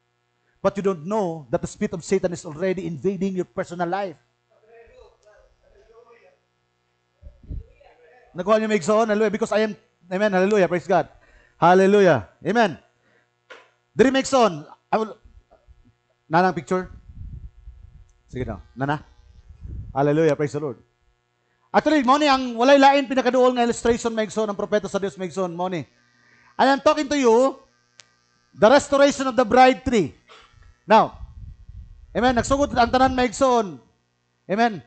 But you don't know that the spirit of Satan is already invading your personal life. Nakuha niyo may igsoon, hallelujah, because I am, amen, hallelujah, praise God. Hallelujah. Amen. Dream make on. I will... Nanang picture? Sige na. Nana. Hallelujah. Praise the Lord. Actually, Moni, ang walay lain pinakaduol nga illustration Megson, ng propeta sa Dios Megson, Moni. I am talking to you, the restoration of the bride tree. Now, Amen. Nagsugod ang tanan Megson. Amen.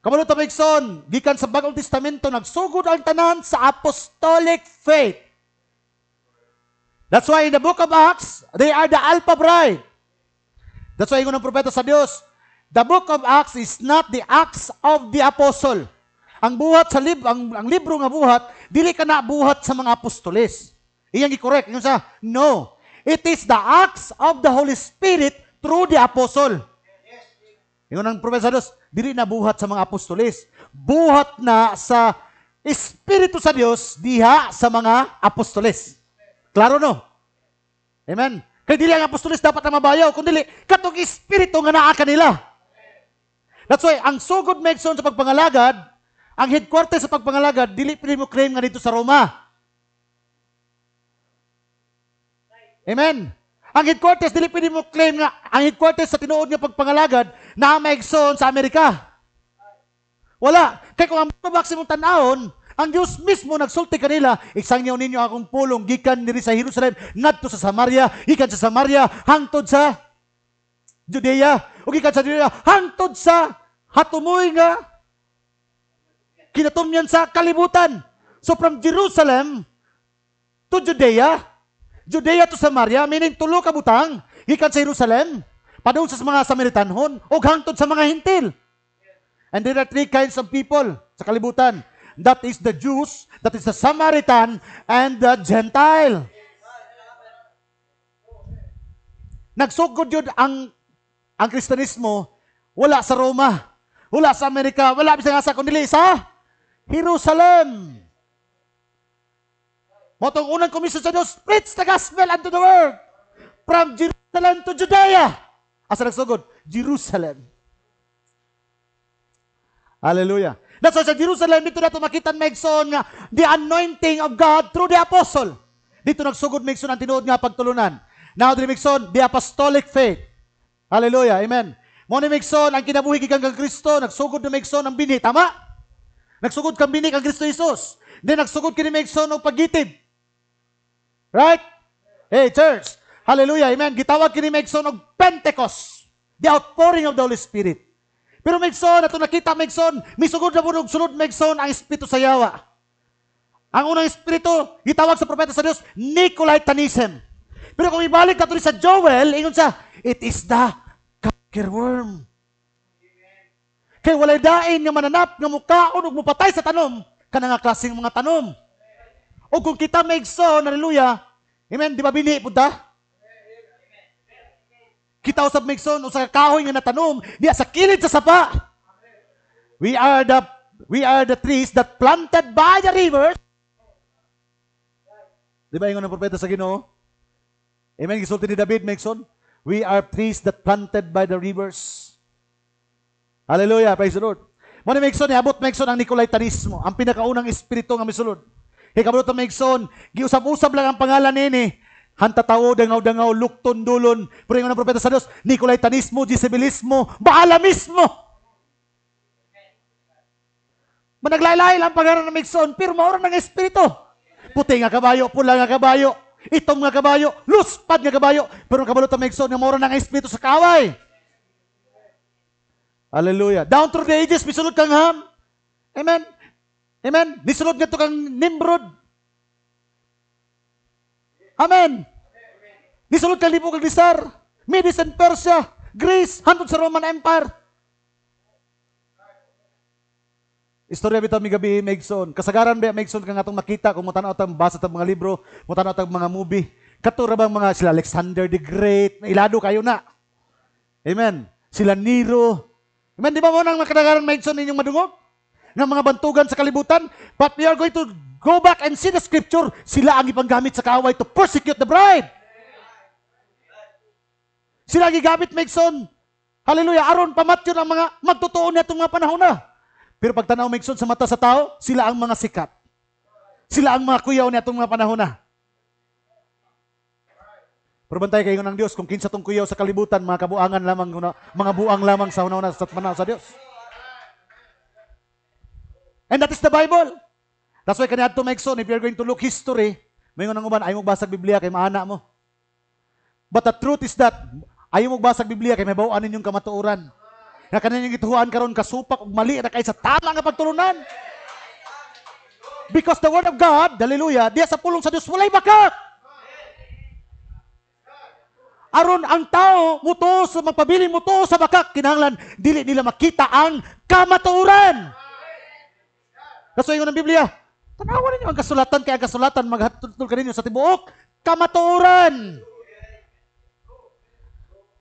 Kamalot ang Megson, gikan sa Bagong Testamento, nagsugod ang tanan sa apostolic faith. That's why in the book of Acts, they are the Alpha Bride. That's why ng propeta sa Diyos, the book of Acts is not the acts of the apostle. Ang buhat sa lib ang, ang libro nga buhat, dili ka na buhat sa mga apostoles. Iyang i-correct. Yung sa, no. It is the acts of the Holy Spirit through the apostle. Ingon ang propeta sa Diyos, dili na buhat sa mga apostoles. Buhat na sa Espiritu sa Dios diha sa mga apostoles. Klaro no? Amen? Kaya dili ang apostolis dapat na mabayaw, kundi katong espiritu nga naa kanila. That's why, ang sugod so medson sa pagpangalagad, ang headquarters sa pagpangalagad, dili pili mo claim nga dito sa Roma. Amen? Ang headquarters, dili pili mo claim nga, ang headquarters sa tinuod nga pagpangalagad, naa maigsoon sa Amerika. Wala. Kaya kung ang mabaksi mong tanahon, ang Diyos mismo nagsulti kanila, Iksangyaw ninyo akong pulong, gikan diri sa Jerusalem, ngadto sa Samaria, gikan sa Samaria, hangtod sa Judea, o gikan sa Judea, hangtod sa hatumoy nga kinatumyan sa kalibutan. So from Jerusalem to Judea, Judea to Samaria, meaning tulo ka butang, gikan sa Jerusalem, padung sa mga Samaritanhon, o hangtod sa mga Hintil. And there are three kinds of people sa kalibutan that is the Jews, that is the Samaritan, and the Gentile. Nagsugod yun ang, ang Kristanismo, wala sa Roma, wala sa Amerika, wala sa nga sa kundili sa Jerusalem. Motong unang komisyon sa Diyos, preach the gospel unto the world from Jerusalem to Judea. Asa nagsugod? Jerusalem. Hallelujah. That's why sa Jerusalem, dito na ito makitan Megson, the anointing of God through the apostle. Dito nagsugod Megson ang tinuod nga pagtulunan. Now, the Megson, the apostolic faith. Hallelujah. Amen. Mo ni Megson, ang kinabuhi gikan kang Kristo, nagsugod ni Megson ang bini. Tama? Nagsugod kang bini kang Kristo Jesus. Then nagsugod kini Megson og pagitib. Right? Hey, church. Hallelujah. Amen. Gitawag kini Megson og Pentecost. The outpouring of the Holy Spirit. Pero Megson, ato nakita Megson, misugod na bunog sulod Megson ang espiritu sa yawa. Ang unang espiritu, gitawag sa propeta sa Dios, Nicolaitanism. Pero kung ibalik ka sa Joel, ingon sa, it is the cankerworm. Kay walay dain nga mananap nga mukaon ug mupatay sa tanom kanang klaseng mga tanom. O kung kita Megson, haleluya, amen, di ba bini pud ta? Kita usab migson usa ka kahoy nga natanom diya sa kilid sa sapa. We are the we are the trees that planted by the rivers. Di ba ingon ng ano, propeta sa Ginoo? Amen gisulti ni David migson. We are trees that planted by the rivers. Hallelujah, praise the Lord. Muna migson, iabot migson ang Nikolaitanismo, ang pinakaunang espiritu nga misulod. Hikabot ang migson, giusap-usap lang ang pangalan nini, Hantatao, dangaw-dangaw, lukton, dulon. Pero yung ano, propeta sa Diyos, Nicolaitanismo, Jezebalismo, Bahalamismo. Managlaylay lang pagano ng Mixon, pero maura ng Espiritu. Puti nga kabayo, pula nga kabayo, itong nga kabayo, luspad nga kabayo, pero kabalot ang Migson, nga maura ng Espiritu sa kaway. Hallelujah. Down through the ages, misulod kang ham. Amen. Amen. Misulod nga to kang Nimrod. Amen. Nisulod ka libo kag disar. Medes and Persia, Greece, hantod sa Roman Empire. Istorya bitaw mi gabi Megson. Kasagaran ba Megson kang atong makita kung mutan atang basa tang mga libro, mutan atang mga movie. Katura bang mga sila Alexander the Great, ilado kayo na. Amen. Sila Nero. Amen, di ba mo nang makadagaran Megson inyong madungog? Ng mga bantugan sa kalibutan, but we are going to Go back and see the scripture. Sila ang ipanggamit sa kaaway to persecute the bride. Sila ang gigamit, Megson. Hallelujah. Aron pa ang mga magtotoo na itong mga panahon na. Pero pag tanaw, Megson, sa mata sa tao, sila ang mga sikat. Sila ang mga kuyaw na itong mga panahon na. Probantay kayo ng Diyos kung kinsa tong kuyaw sa kalibutan, mga kabuangan lamang, mga buang lamang sa hunaw na sa panaw sa Diyos. And that is the Bible. That's why kaniadto maigsoon if you're going to look history, may ngunang uban ayaw basag Biblia kay maana mo. But the truth is that ayaw basag Biblia kay may bawaan ninyong kamatuoran. Na kanin yung gituhuan karon kasupak ug mali na kay sa tama nga pagtulunan. Because the word of God, hallelujah, diya sa pulong sa Dios walay baka. Aron ang tao muto sa magpabilin muto sa baka, kinahanglan dili nila makita ang kamatuoran. That's why ng Biblia. Tanawa ninyo ang kasulatan kaya kasulatan maghatutol ka ninyo sa tibuok kamatuoran.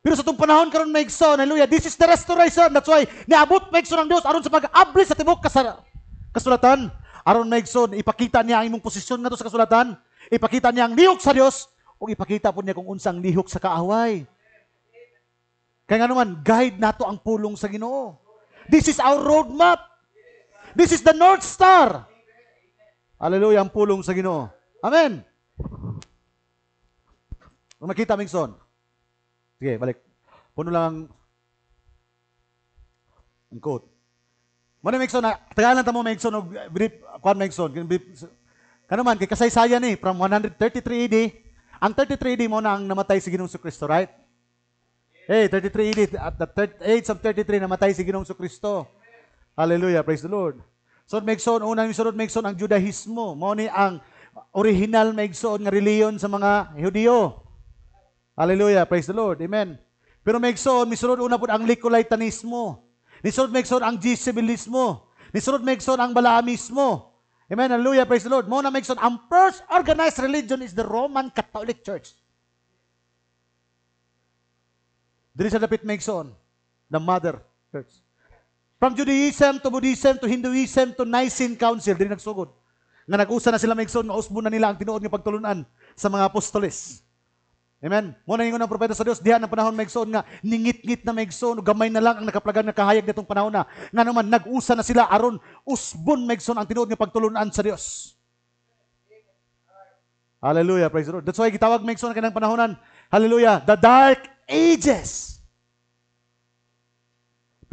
Pero sa itong panahon karon may igsoon, hallelujah, this is the restoration. That's why niabot may igsoon ng Dios aron sa pag-abli sa tibuok kasara, kasulatan. Aron may igsoon, ipakita niya ang imong posisyon ngadto sa kasulatan. Ipakita niya ang lihok sa Dios ug ipakita po niya kung unsang lihok sa kaaway. Kaya nga naman, guide nato ang pulong sa Ginoo. This is our roadmap. This is the North Star. Hallelujah, ang pulong sa Ginoo. Amen! Kung nakita, Mingson. Sige, balik. Puno lang ang quote. Muna, Mingson, tagalan tamo, Mingson, og brief, kwan, Mingson, kano man, kay kasaysayan ni, eh, from 133 AD, ang 33 AD mo na ang namatay si Ginoong Kristo, right? Hey, 33 AD, at the age of 33, namatay si Ginoong Kristo. Hallelujah, praise the Lord. So maigsoon unang misulod maigsoon ang Judahismo. Mao ni ang original maigsoon nga reliyon sa mga Hudiyo. Hallelujah, praise the Lord. Amen. Pero maigsoon misulod una pud ang Nicolaitanismo. Nisulod maigsoon ang Jezebelinismo. Nisulod maigsoon ang Balaamismo. Amen. Hallelujah, praise the Lord. Mao na maigsoon ang first organized religion is the Roman Catholic Church. Diri sa dapit maigsoon the mother church. From Judaism to Buddhism to Hinduism to Nicene Council, din nagsugod. Nga nag-usa na sila maigsoon, mausbo na nila ang tinuod ng pagtulunan sa mga apostoles. Amen. Muna yung unang propeta sa Dios, diyan na panahon maigsoon nga, ningit-ngit na maigsoon, gamay na lang ang nakaplagan nga kahayag nitong panahon na. Nga naman, nag-usa na sila, aron usbon maigsoon ang tinuod ng pagtulunan sa Dios. Hallelujah, praise the Lord. That's why kitawag maigsoon ang kanang panahonan. Hallelujah, the dark ages.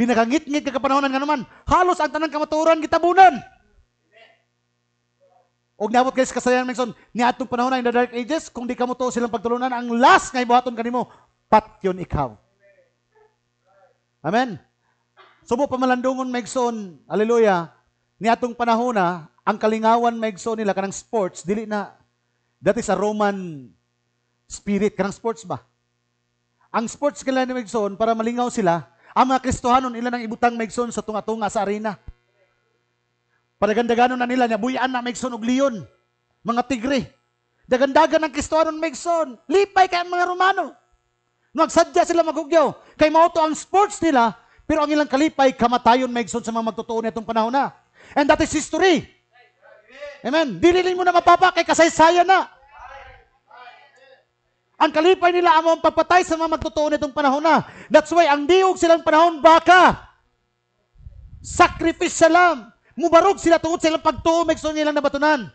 Pinakangit-ngit kagapanahon nga naman. Halos ang tanang kamaturan gitabunan. Og naabot guys kasayan mingson ni atong panahon ang the dark ages kung di kamuto silang pagtulunan ang last nga ibuhaton kanimo patyon ikaw. Amen. Subo so, pamalandungon megson, hallelujah, ni atong panahon ang kalingawan megson nila kanang sports dili na that is a Roman spirit kanang sports ba? Ang sports kanila ni megson para malingaw sila ang mga Kristohanon, ilan ang ibutang maigsoon sa tunga-tunga sa arena. Paragandaganon na nila, nabuyaan na maigsoon og leon. Mga tigre. Dagandagan ng Kristohanon maigsoon. Lipay kay mga Romano. Nagsadya sila magugyaw. Kay mao to ang sports nila, pero ang ilang kalipay, kamatayon maigsoon sa mga magtotoo nitong panahon na. And that is history. Amen. Dililin mo na mapapa kay kasaysayan na. Ang kalipay nila amo ang pagpatay sa mga magtotoo nitong panahon na. That's why ang diog silang panahon baka. Sacrifice sa Mubarog sila tungod sa ilang pagtuo, may nilang nabatunan.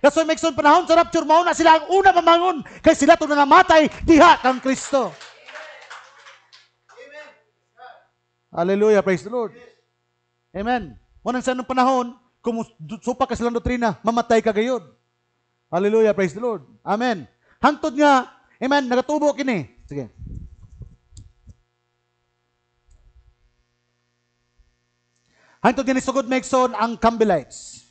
That's why Megson panahon sa rapture mao na sila ang una mamangon kay sila tong nangamatay diha kang Kristo. Amen. Hallelujah, praise the Lord. Amen. Mo nang sa panahon kung supa ka silang doktrina, mamatay ka gayud. Hallelujah, praise the Lord. Amen. Hangtod nga Amen? Nakatubo kini. Sige. Hangtod kini sugod Mason ang Campbellites,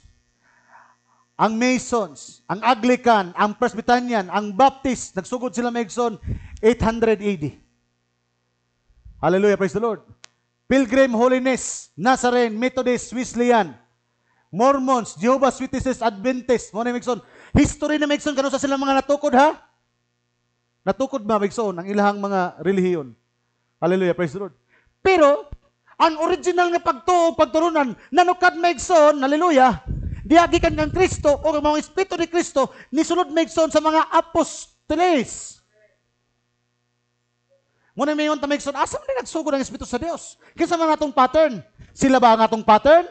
ang Masons, ang Anglican, ang Presbyterian, ang Baptist, nagsugod sila Mason 800 AD. Hallelujah, praise the Lord. Pilgrim Holiness, Nazarene, Methodist, Wesleyan, Mormons, Jehovah's Witnesses, Adventist, mo na Mason. History na Mason, kanusa sila mga natukod ha? Natukod ba mabigsoon ang ilahang mga relihiyon. Hallelujah, praise the Lord. Pero, ang original nga pagtuo, pagturunan, nanukad maigsoon, hallelujah, diagikan ng Kristo o mga Espiritu ni Kristo, nisulod maigsoon sa mga apostoles. Ngunit may ah, yung tamigson, asa man nagsugod ang Espiritu sa Dios? Kinsa mga atong pattern? Sila ba ang atong pattern?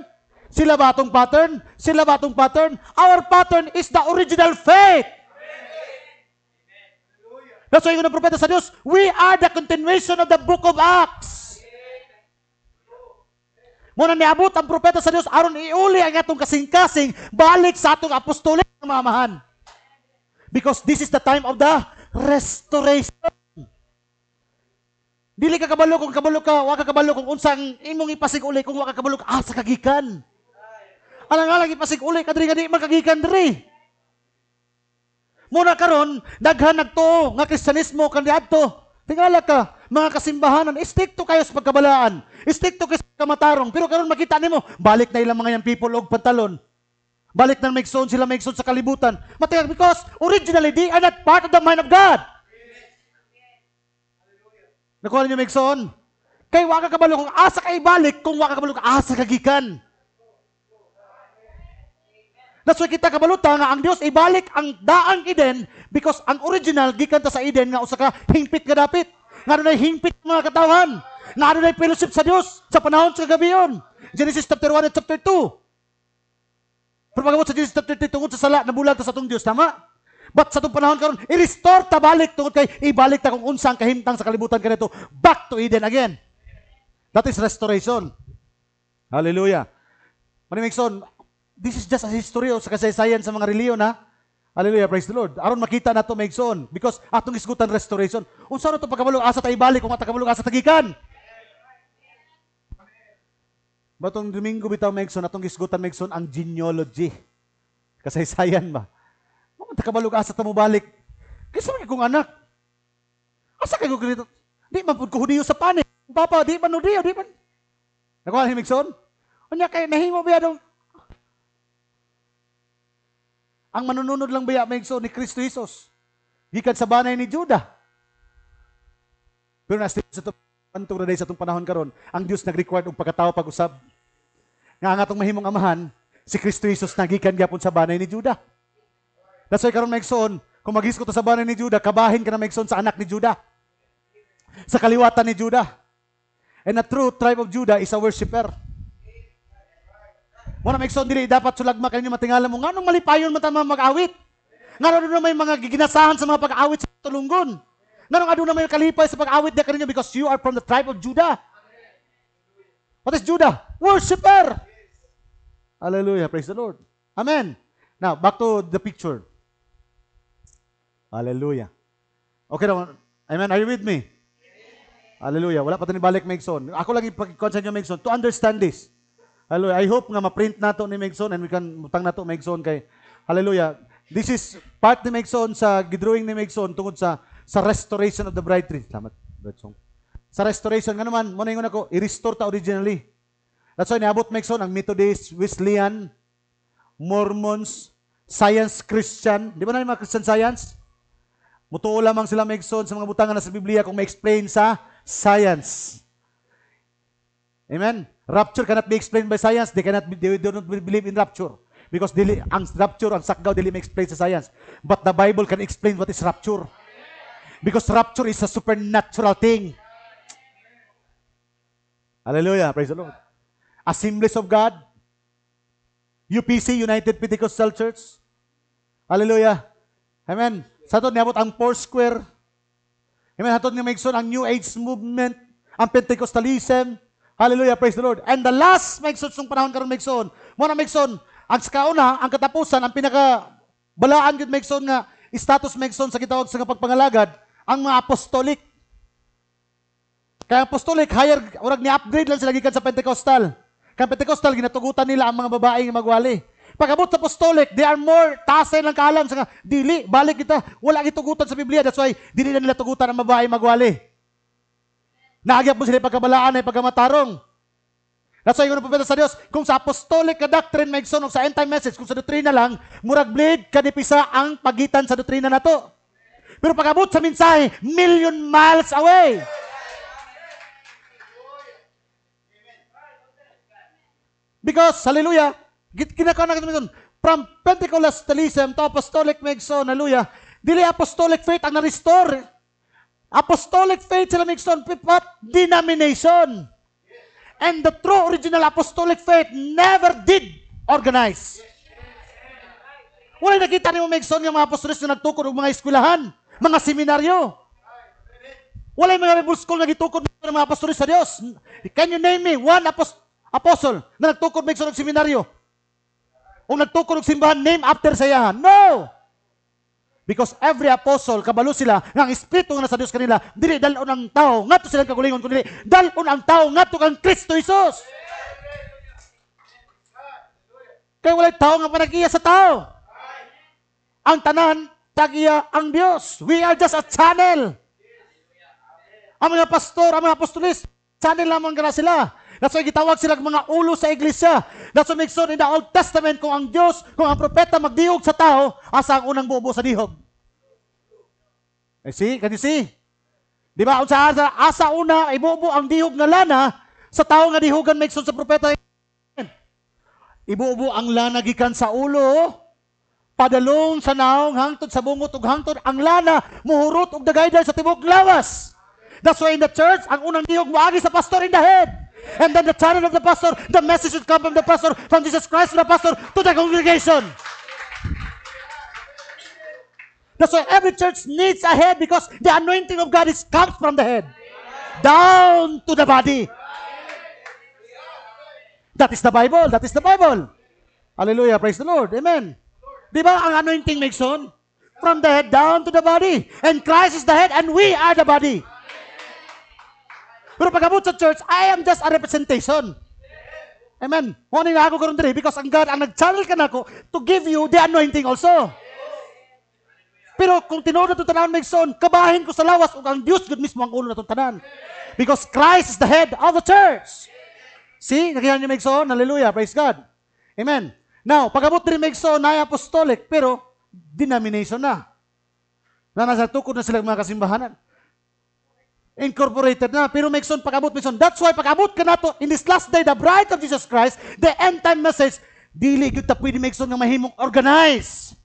Sila ba atong pattern? Sila ba atong pattern? Our pattern is the original faith. That's why yung propeta sa Diyos, we are the continuation of the book of Acts. Muna niabot ang propeta sa Diyos, aron iuli ang atong kasing-kasing, balik sa atong apostolik ng mamahan. Because this is the time of the restoration. Dili ka kabalo kung kabalo ka, wa ka kabalo kung unsang imong ipasig uli kung wa ka kabalo ka, ah, sa kagikan. Alang-alang ipasig uli, kadri nga magkagikan, man kagikan diri. Muna karon daghan nagtuo nga Kristyanismo kaniadto. Tingala ka, mga kasimbahanan, stick to kayo sa pagkabalaan. Stick to kayo sa kamatarong. Pero karon makita nimo, balik na ilang mga yan people og pantalon. Balik na maigsoon sila maigsoon sa kalibutan. Matingag because originally they are not part of the mind of God. Nakuha niyo maigsoon? Kay waka kabalo kung asa kay balik kung waka kabalo kung asa kagikan. That's why kita kabaluta nga ang Dios ibalik ang daang Eden because ang original gikan ta sa Eden nga usa ka hingpit nga dapit. Nga na hingpit mga katawhan. Nga na fellowship sa Dios sa panahon sa gabi yon. Genesis chapter 1 and chapter 2. Pero pagabot sa Genesis chapter 3 tungod sa sala na bulag sa atong Dios tama? But sa itong panahon karon, i-restore ta balik tungod kay ibalik ta kung unsang kahimtang sa kalibutan kanito back to Eden again. That is restoration. Hallelujah. Manimikson, This is just a history o sa kasaysayan sa mga reliyon ha. Hallelujah, praise the Lord. Aron makita na to maigsoon because atong isgutan restoration. Unsa na to pagkabalog asa ta ibalik kung atakabalog asa tagikan? Batong Domingo bitaw maigsoon atong isgutan maigsoon ang genealogy. Kasaysayan ba? Mo takabalog asa ta mo balik. Kaysa kung anak. Asa kay ganito? Di man pud ko hudiyo sa panik. Papa, di man hudiyo, di man. Nakuha ni Migson? Anya kay nahimo biya dong Ang manununod lang baya may ni Kristo Jesus. Gikan sa banay ni Judah. Pero nasa sa pantong na sa itong panahon karon, ang Dios nag-required og pagkatao pag-usab. Nga ang atong mahimong amahan, si Kristo Jesus nagikan gyapon sa banay ni Judah. That's why karon may maigsoon, kung maghisko to sa banay ni Judah, kabahin ka na maigsoon sa anak ni Judah. Sa kaliwatan ni Judah. And the true tribe of Judah is a worshiper. Muna may dili, dapat sulag ma kaninyo matingala mo. Nga nung malipayon mo tama mag-awit. Nga nung na may mga giginasahan sa mga pag-awit sa tulunggon. Nga nung aduna may kalipay sa pag-awit na kaninyo because you are from the tribe of Judah. What is Judah? Worshipper! Hallelujah. Praise the Lord. Amen. Now, back to the picture. Hallelujah. Okay naman. Amen. Are you with me? Hallelujah. Wala pa tinibalik, Megson. Ako lang ipag-concentrate yung Megson to understand this. Hallelujah. I hope nga ma-print nato ni Megson and we can mutang nato Megson kay Hallelujah. This is part ni Megson sa gidrawing ni Megson tungod sa sa restoration of the bright tree. Salamat, Brad Sa restoration nga naman, mo na ingon ako, i-restore ta originally. That's why niabot Megson ang Methodist, Wesleyan, Mormons, Science Christian. Di ba na yung mga Christian Science? Mutuo lamang sila Megson sa mga butangan na sa Biblia kung ma-explain sa science. Amen? Rapture cannot be explained by science. They cannot, be, they do not believe in rapture. Because dili, ang rapture, ang sakgaw, dili may explain sa science. But the Bible can explain what is rapture. Because rapture is a supernatural thing. Hallelujah. Praise the Lord. Assemblies of God. UPC, United Pentecostal Church. Hallelujah. Amen. Sa ito, niabot ang Foursquare. Amen. Sa ito, niya ang New Age Movement, ang Pentecostalism, Hallelujah, praise the Lord. And the last maigsoon sung panahon karon megson, Mo na maigsoon, ang kauna, ang katapusan, ang pinaka balaan gud megson nga status megson sa gitawag sa pagpangalagad ang mga apostolic. Kaya apostolic higher urag ni upgrade lang sila gikan sa Pentecostal. Kaya Pentecostal ginatugutan nila ang mga babae nga magwali. Pagabot sa apostolic, they are more tasay lang kaalam sa dili balik kita wala gitugutan sa Biblia that's why dili na nila tugutan ang babae magwali. Naagyap mo sila pagkabalaan ay pagkamatarong. That's why ko sa Dios, kung sa apostolic ka doctrine may sunog sa end time message, kung sa doktrina lang, murag bleed, kanipisa ang pagitan sa doktrina na to. Pero pagabot sa mensahe, million miles away. Because, hallelujah, kinakaw na kami from Pentecostalism to apostolic megson, hallelujah, dili apostolic faith ang na-restore Apostolic faith, sila mix on but denomination. And the true original apostolic faith never did organize. Wala nakita ni Omegson yung mga apostolis na nagtukod ng mga eskwelahan, mga seminaryo. Wala yung mga Bible school na gitukod ng mga apostolis sa Diyos. Can you name me one apost apostle na nagtukod Omegson ng seminaryo? O nagtukod ng simbahan, name after sayahan? No! Because every apostle, kabalo sila, ng Espiritu nga nasa Dios kanila, dili dalon ang tao, nga to silang kagulingon, kundi dalon ang tao, nga to kang Kristo Isus. Kaya walay tao nga panagiya sa tao. Ang tanan, tagiya ang Dios. We are just a channel. Ang mga pastor, ang mga apostolis, channel lamang gana sila. That's why gitawag sila mga ulo sa iglesia. That's what makes sure in the Old Testament kung ang Diyos, kung ang propeta magdiog sa tao, asa ang unang bubo sa dihog? I see? Can you see? Di ba? Unsa asa asa una ibubo ang dihog nga lana sa tao nga dihogan makes sure sa propeta. Ibubo ang lana gikan sa ulo padalong sa naong hangtod sa bungot ug hangtod ang lana muhurot og dagayday sa tibok lawas. That's why in the church ang unang dihog moagi sa pastor in the head. And then the talent of the pastor, the message should come from the pastor, from Jesus Christ, the pastor to the congregation. That's why every church needs a head because the anointing of God is comes from the head down to the body. That is the Bible. That is the Bible. Hallelujah. Praise the Lord. Amen. Di ba ang anointing makes on? From the head down to the body. And Christ is the head and we are the body. Pero pagabot sa church, I am just a representation. Amen. Mo ni ako karon diri because ang God ang nag-channel ako to give you the anointing also. Pero kung tinuod na tanan may son, kabahin ko sa lawas ug ang Dios gud mismo ang ulo na tanan. Because Christ is the head of the church. See, nakita niyo may son, hallelujah, praise God. Amen. Now, pagabot diri may son na apostolic pero denomination na. Na nasa tukod na sila mga kasimbahanan incorporated na. Pero may son pagabot, may son. That's why pagabot ka na to, in this last day, the bride of Jesus Christ, the end time message, dili gyud ta pwede make nga mahimong organize.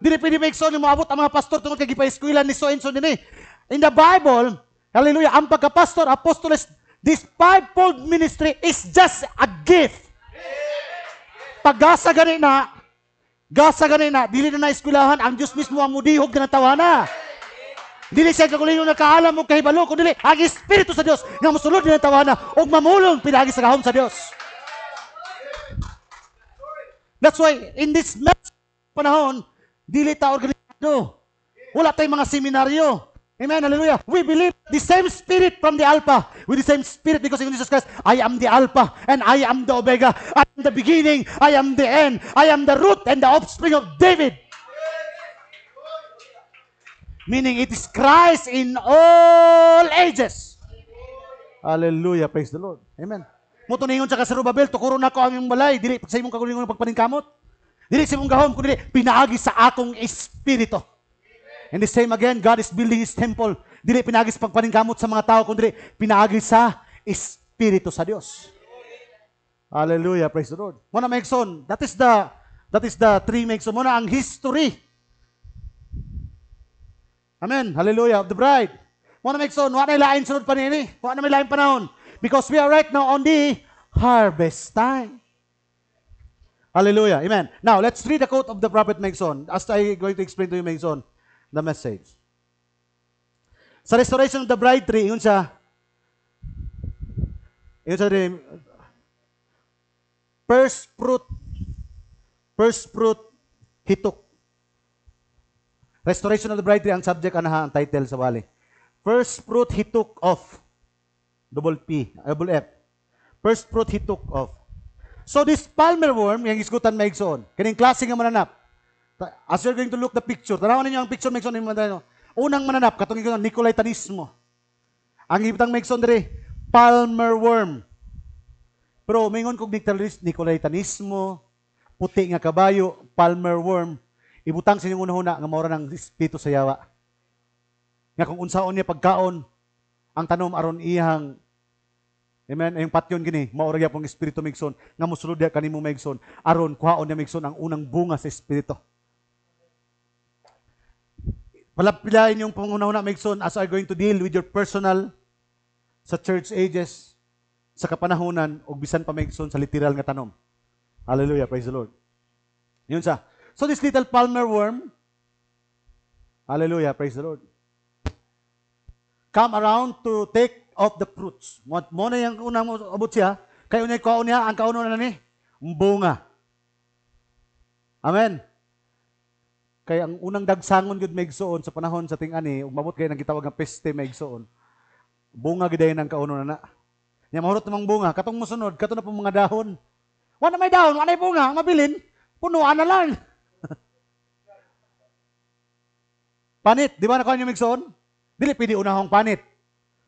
Dili pwede make son nga moabot ang mga pastor tungod kay gipa ni so and so dinhi. In the Bible, hallelujah, ang pagka-pastor, apostolist, this fivefold ministry is just a gift. Pagasa gani na, gasa gani na, dili na na eskwelahan, ang Dios mismo ang mudihog na tawana. na. Dili siya kagulino nakaalam o kahibalo, kundi dili ang Espiritu sa Dios nga mosulod din ang tawana ug mamulong pinaagi sa kahom sa Dios. That's why in this mess panahon, dili ta organisado. Wala tayong mga seminaryo. Amen. Hallelujah. We believe the same spirit from the Alpha with the same spirit because in Jesus Christ, I am the Alpha and I am the Omega. I am the beginning. I am the end. I am the root and the offspring of David. Meaning, it is Christ in all ages. Hallelujah. Praise the Lord. Amen. Muto ningon sa kasarubabel, tukuro na ko aming balay. Dili, sa imong kagulingon ng pagpaningkamot. Dili sa imong gahom, kundi pinaagi sa akong espirito. And the same again, God is building His temple. Dili pinaagi sa pagpaningkamot sa mga tao, kundi pinaagi sa espirito sa Dios. Hallelujah. Praise the Lord. Muna, Megson, that is the, that is the three Megson. Muna, ang history Amen. Hallelujah. Of the bride. Mo na make soon. Wa na ilain sunod pa nini. Wa na may lain panahon. Because we are right now on the harvest time. Hallelujah. Amen. Now, let's read the quote of the prophet Megson. As I going to explain to you, Megson, the message. Sa restoration of the bride tree, yun siya, yun siya rin, first fruit, first fruit, hitok. Restoration of the bridegroom, ang subject, anaha, ang title sa wali. First fruit he took off. Double P, double F. First fruit he took off. So this palmer worm, yung isgutan maigsoon, kaning klase nga mananap. As you're going to look the picture, tanawan ninyo ang picture maigsoon ninyo mananap. Unang mananap, katong yung Tanismo. Ang ibtang maigsoon diri, palmer worm. Pero mingon kog Tanismo, puti nga kabayo, palmer worm, Ibutang sa inyong unahuna nga mawara ng Espiritu sa yawa. Nga kung unsaon niya pagkaon, ang tanom aron ihang Amen. Ayong patyon gini, maorya pong espiritu migson, nga musulod ya kanimo migson, aron kuhaon niya migson ang unang bunga sa espiritu. Palapilain yung panguna-una migson as are going to deal with your personal sa church ages, sa kapanahunan, o bisan pa migson sa literal nga tanom. Hallelujah, praise the Lord. Yun sa, So this little palmer worm, hallelujah, praise the Lord, come around to take off the fruits. Muna yung unang abot siya, kayo na yung niya, ang kauno na ni, bunga. Amen. Kaya ang unang dagsangon gud maigsoon sa panahon sa ting ani, umabot kay nang gitawag nga peste maigsoon. Bunga giday nang kauno na na. Nya mahurot namang bunga, katong mosunod, katong na po mga dahon. Wala may dahon, wala may bunga, mabilin, punuan na lang. Panit. Di ba na kanyo mixon? Dili, pwede unahong panit.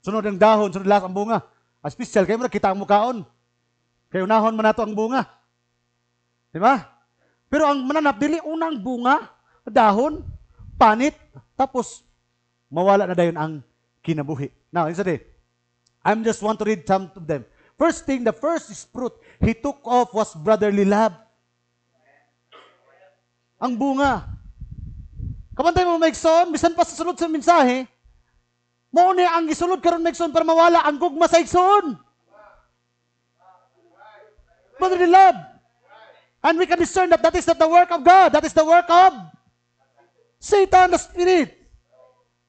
Sunod ang dahon, sunod last ang bunga. Aspisyal ah, kayo mo, kita ang mukaon. Kay unahon man nato ang bunga. Di ba? Pero ang mananap, dili unang bunga, dahon, panit, tapos mawala na dayon ang kinabuhi. Now, isa di. I'm just want to read some of them. First thing, the first fruit he took off was brotherly love. Ang bunga, Kabantay mo, Maikson, bisan pa sa sulod sa mensahe, mo ang gisulod karon Maikson para mawala ang gugma sa igsoon. Brotherly love. And we can discern that that is not the work of God. That is the work of Satan, the Spirit.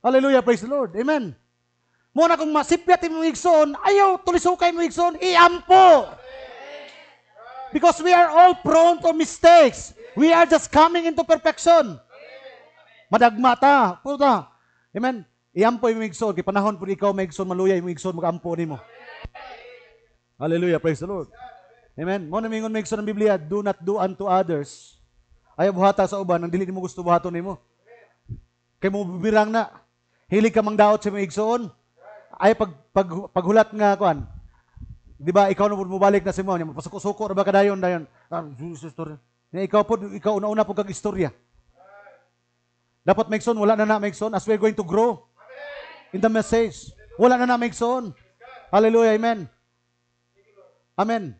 Hallelujah, praise the Lord. Amen. Muna kung masipyat mo igsoon, ayaw tulisukay mo igsoon, iampo. Because we are all prone to mistakes. We are just coming into perfection. Madagmata. Puta. Amen. Iyan po yung migsoon. Kaya panahon po ikaw migsoon, maluya yung migsoon, magampo ni mo. Hallelujah. Praise the Lord. Amen. Mo na mingon migsoon ng Biblia, do not do unto others. Ayaw buhata sa uban, ang dili mo gusto buhato ni mo. Kaya mo bibirang na. Hili ka mang daot sa igsoon Ay pag, pag, paghulat nga kuan. Di ba ikaw na mo balik na si mo, mapasuko-suko ra ba kadayon dayon. Ah, Jesus, ikaw po, ikaw una-una po kag istorya. Dapat make son, wala na na make son as we're going to grow in the message. Wala na na make son. Hallelujah, amen. Amen.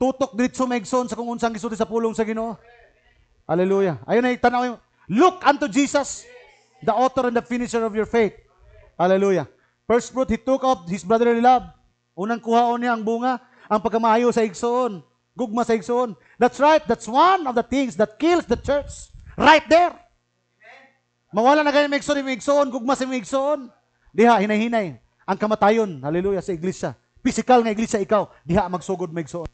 Tutok diretso make son sa kung unsang gisulti sa pulong sa Ginoo. Hallelujah. Ayun na tanaw Look unto Jesus, the author and the finisher of your faith. Hallelujah. First fruit, he took out his brotherly love. Unang kuhaon niya ang bunga, ang pagkamayo sa igsoon. Gugma sa igsoon. That's right. That's one of the things that kills the church. Right there. Mawala na kayo migsoon, migsoon, gugma si migsoon. Diha, hinay-hinay. Ang kamatayon, hallelujah, sa iglesia. Physical nga iglesia ikaw, diha magsugod migsoon.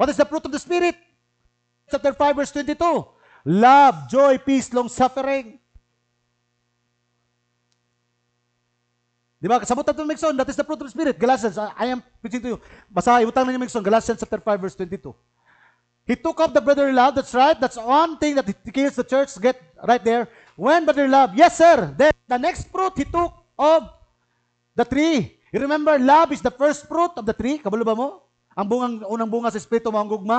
What is the fruit of the Spirit? Chapter 5, verse 22. Love, joy, peace, long-suffering. Di ba? Kasabot natin Mixon. That is the fruit of the Spirit. Galatians, I am preaching to you. Basahin, ibutang na niyo Mixon. Galatians chapter 5, verse 22. He took up the brotherly love. That's right. That's one thing that kills the church. Get right there. When brotherly love. Yes, sir. Then the next fruit he took of the tree. You remember, love is the first fruit of the tree. Kabalo ba mo? Ang bungang, unang bunga sa Espiritu, mga gugma.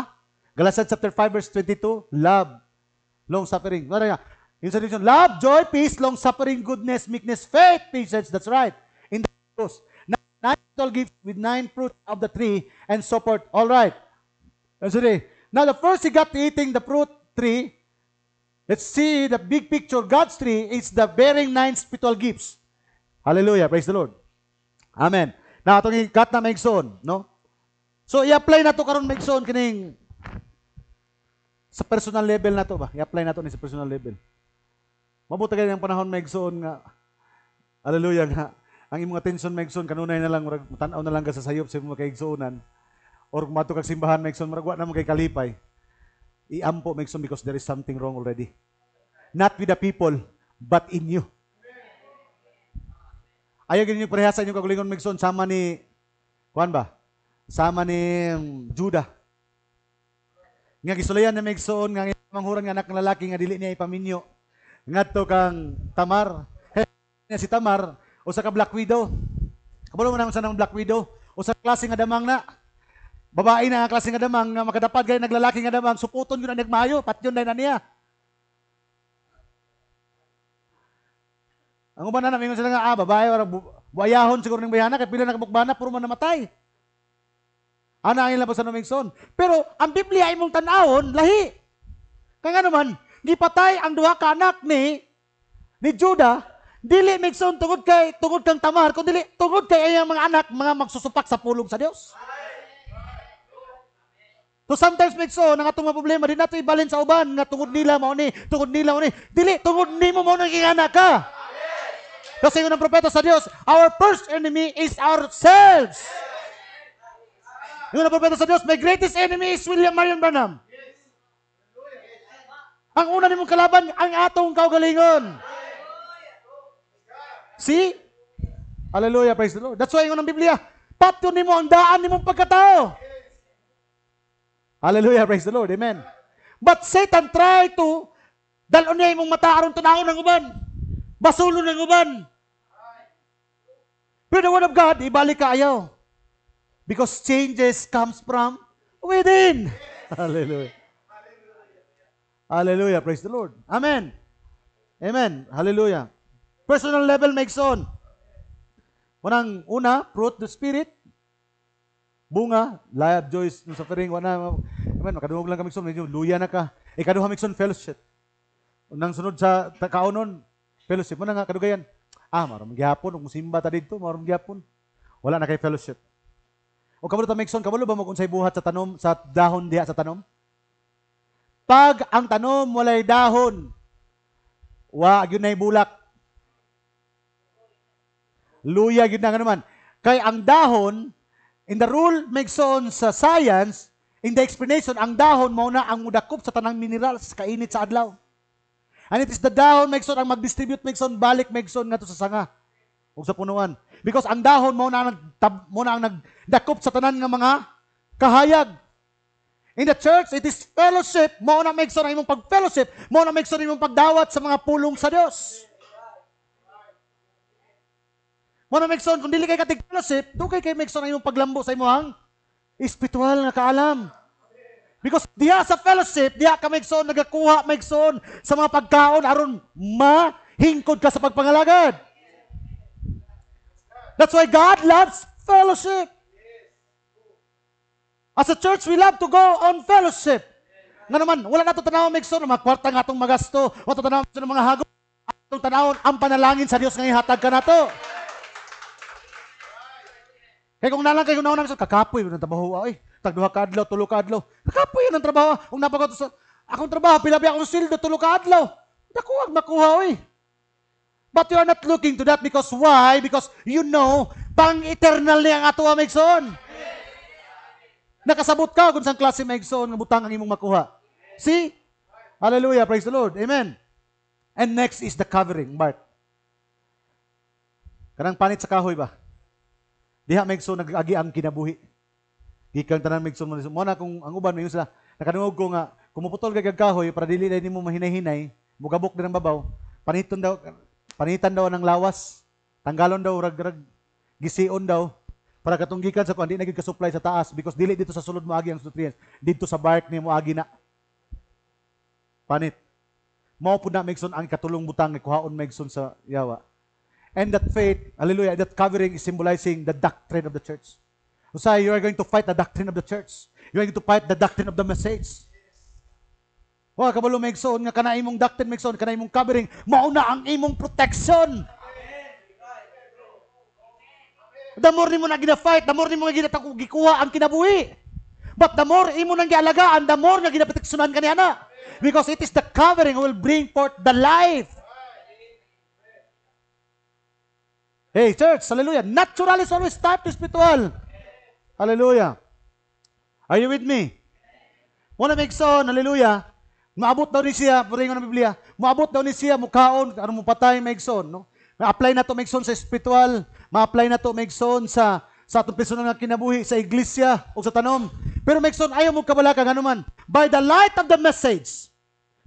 Galatians chapter 5, verse 22. Love. Long-suffering. Ano nga? In love, joy, peace, long-suffering, goodness, meekness, faith, patience. That's right. In the fruits. Nine total gifts with nine fruit of the tree and so forth. All right. Yesterday, Now, the first he got to eating the fruit tree, let's see the big picture. God's tree is the bearing nine spiritual gifts. Hallelujah. Praise the Lord. Amen. Na atong got na maigsoon, no? So, i-apply na to karon maigsoon kining sa personal level na to ba? I-apply na to ni sa personal level. Mabuta kayo ng panahon maigsoon nga. Hallelujah nga. Ang imong attention maigsoon kanunay na lang murag aw na lang ka sa sayop sa imong kaigsuonan or mato kag simbahan megson maragwa na kay kalipay iampo megson because there is something wrong already not with the people but in you ayaw ganin yung pareha sa inyo kagulingon megson sama ni kuan ba sama ni um, Judah nga gisulayan na megson nga manghuran nga anak ng lalaki nga dili niya ipaminyo nga to kang Tamar niya si Tamar o sa ka Black Widow kabalo mo naman sa Black Widow o sa klase nga damang na babae na klase nga damang nga makadapat gay naglalaki nga damang suputon yun na nagmayo patyon na niya ang uban na namingon sila nga ah babae or buayahon siguro ng bayana kay pila nakabukbana puro man namatay ana ang labas sa numingson pero ang Biblia imong mong tanawon lahi kay nga naman gipatay ang duha ka anak ni ni Juda dili migson tungod kay tungod kang tamar kun dili tungod kay ayang mga anak mga magsusupak sa pulong sa Dios So sometimes make so na nga problema din nato ibalin sa uban nga tungod nila mao ni, tungod nila ni. Dili tungod ni mo mo nang ingana ka. Kasi unang propeta sa Dios, our first enemy is ourselves. Yung unang propeta sa Dios, my greatest enemy is William Marion Branham. Ang una nimong kalaban ang atong kaugalingon. See? Hallelujah, praise the Lord. That's why yung unang Biblia, patyon nimo ang daan nimong pagkatao. Hallelujah, praise the Lord. Amen. But Satan try to dalon niya imong mata aron tanawon ng uban. Basulo ng uban. Pero the word of God, ibalik ka ayaw. Because changes comes from within. Hallelujah. Hallelujah. Praise the Lord. Amen. Amen. Hallelujah. Personal level makes on. Unang una, fruit the Spirit. Bunga, love, joy, suffering, wana, Amen. Makaduog lang kami son, medyo luya na ka. Ikaduha mi son fellowship. Unang sunod sa kaonon, fellowship mo na nga kadugayan. Ah, maram gyapon ug simba ta didto, maram gyapon. Wala na kay fellowship. O kabalo ta Mixon, kabalo ba mo kung buhat sa tanom sa dahon diha sa tanom? Pag ang tanom walay dahon, wa gyud nay bulak. Luya gyud na naman. Kay ang dahon in the rule Mixon sa science In the explanation, ang dahon mo na ang mudakop sa tanang minerals kainit sa adlaw. And it is the dahon megson ang mag-distribute megson balik megson ngadto sa sanga ug sa punuan. Because ang dahon mo na nagtab mo na ang nagdakop sa tanan nga mga kahayag. In the church, it is fellowship. Mo na megson ang imong pag-fellowship, mo na megson ang imong pagdawat sa mga pulong sa Dios. Mo na megson kung dili kay katig fellowship, do kay kay megson ang imong paglambo sa imong Espiritual nga kaalam. Because diha sa fellowship, diha ka maigsoon, nagakuha maigsoon sa mga pagkaon, aron mahingkod ka sa pagpangalagad. That's why God loves fellowship. As a church, we love to go on fellowship. Nga naman, wala na ito tanaw maigsoon, mga kwarta nga itong magasto, wala tanaw maigsoon mga hagod, itong tanawon ang panalangin sa Dios nga ihatag ka na to. Kaya eh, kung nalang kayo naon namin sa kakapoy, ng trabaho, ay, ah, eh. tagduha ka adlaw, tulo ka adlaw. Kakapoy yun ang trabaho. Ah. Kung napagod sa, akong trabaho, pilabi akong sildo, tulo ka adlaw. Nakuha, makuha, oy. Eh. But you are not looking to that because why? Because you know, pang eternal niya ang ato ang ah, igsoon. Nakasabot ka kung saan klase may igsoon ng butang ang imong makuha. See? Hallelujah. Praise the Lord. Amen. And next is the covering, Mark. Kanang panit sa kahoy ba? Diha Megson nagagi ang kinabuhi. Gikan tanan Megson man mo na kung ang uban mayo sila nakadungog ko nga kumuputol kay kahoy para dili na nimo mahinahinay, mugabok din ang babaw. Paniton daw panitan daw ng lawas. Tanggalon daw ragrag. Gision daw para katunggikan sa kung hindi naging supply sa taas because dili dito sa sulod mo agi ang nutrients. Dito sa bark ni mo agi na. Panit. Mao pud na Megson ang katulong butang ni kuhaon Megson sa yawa. And that faith, hallelujah, that covering is symbolizing the doctrine of the church. Usay, you are going to fight the doctrine of the church. You are going to fight the doctrine of the message. Wa kabalo may igsoon nga kana imong doctrine may kana imong covering mao na ang imong protection. The more nimo na gina-fight, the more nimo nga ginatako gikuha ang kinabuhi. But the more imo nang gialagaan, the more nga ginaproteksyonan kaniana. Because it is the covering will bring forth the life. Hey, church, hallelujah. Natural is always tied to spiritual. Hallelujah. Are you with me? Muna make so, hallelujah. Maabot daw ni siya, puringon ng Biblia, maabot daw ni siya, mukhaon, ano mo patay, maigson, no? Ma-apply na to maigson sa spiritual, ma-apply na to maigson sa sa atong personal nga kinabuhi, sa iglesia, o sa tanom. Pero maigson, ayaw mo kabalaka, ano man, by the light of the message,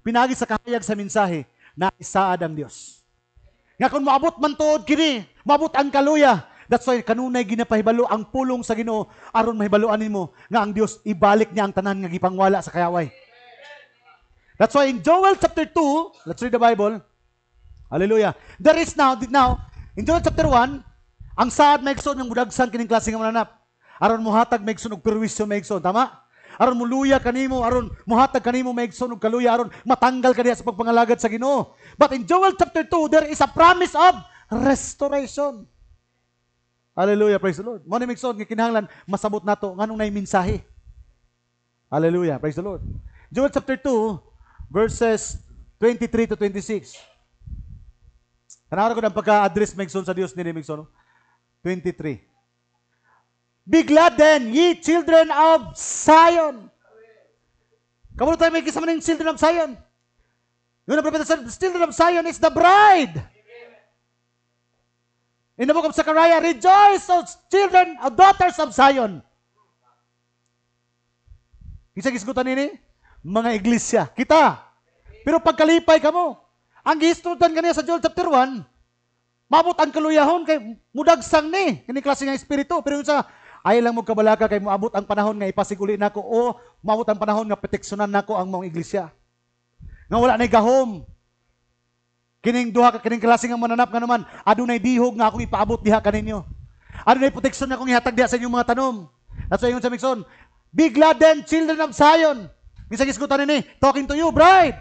pinagi sa kahayag sa mensahe, na isaad ang Dios. Nga kung maabot man tuod kini, Mabot ang kaluya. That's why kanunay ginapahibalo ang pulong sa Ginoo aron mahibaloan nimo nga ang Dios ibalik niya ang tanan nga gipangwala sa kayaway. That's why in Joel chapter 2, let's read the Bible. Hallelujah. There is now, now, in Joel chapter 1, ang saad maigsoon ng budagsan kining klase nga mananap. Aron muhatag maigsoon og perwisyo maigsoon, tama? Aron muluya kanimo, aron muhatag kanimo maigsoon og kaluya aron matanggal kaniya sa pagpangalagad sa Ginoo. But in Joel chapter 2, there is a promise of restoration. Hallelujah, praise the Lord. Mo ni Migson, kinahanglan, masabot nato nganong na'y mensahe? Hallelujah, praise the Lord. Joel chapter 2, verses 23 to 26. Kanara ko ng pagka-address Migson sa Dios ni Migson. 23. Be glad then, ye children of Zion. Kamulo tayo may kisama ng children of Zion. Yun ang propeta sa children of Zion is the bride. In the book of Zechariah, rejoice, O children, O daughters of Zion. Isa gisgutan nini? Mga iglesia. Kita. Pero pagkalipay ka mo, ang gistudan kaniya sa Joel chapter 1, mabot ang kaluyahon kay mudagsang ni, kini klase nga espiritu. Pero sa ay lang mo kabalaka kay moabot ang panahon nga ipasiguli nako o mabot ang panahon nga proteksyonan nako ang mga iglesia. Nga wala na gahom, Kining duha ka kining klase nga mananap nga naman, adunay dihog nga akong ipaabot diha kaninyo. Adunay protection nga akong ihatag diha sa inyong mga tanom. At sa yun sa Mixon, be glad then children of Zion. Bisa gisgutan ni, talking to you, bride.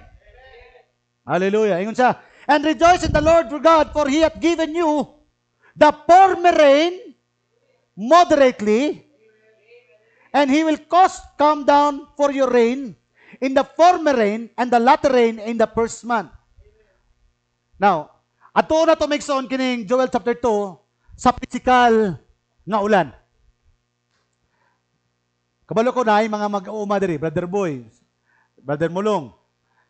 Hallelujah. Ingon siya, and rejoice in the Lord your God, for He hath given you the former rain moderately, and He will cause come down for your rain in the former rain and the latter rain in the first month. Now, ato na to make sound kining Joel chapter 2 sa physical nga ulan. Kabalo ko na ay mga mag-uuma diri, brother boy, brother mulong.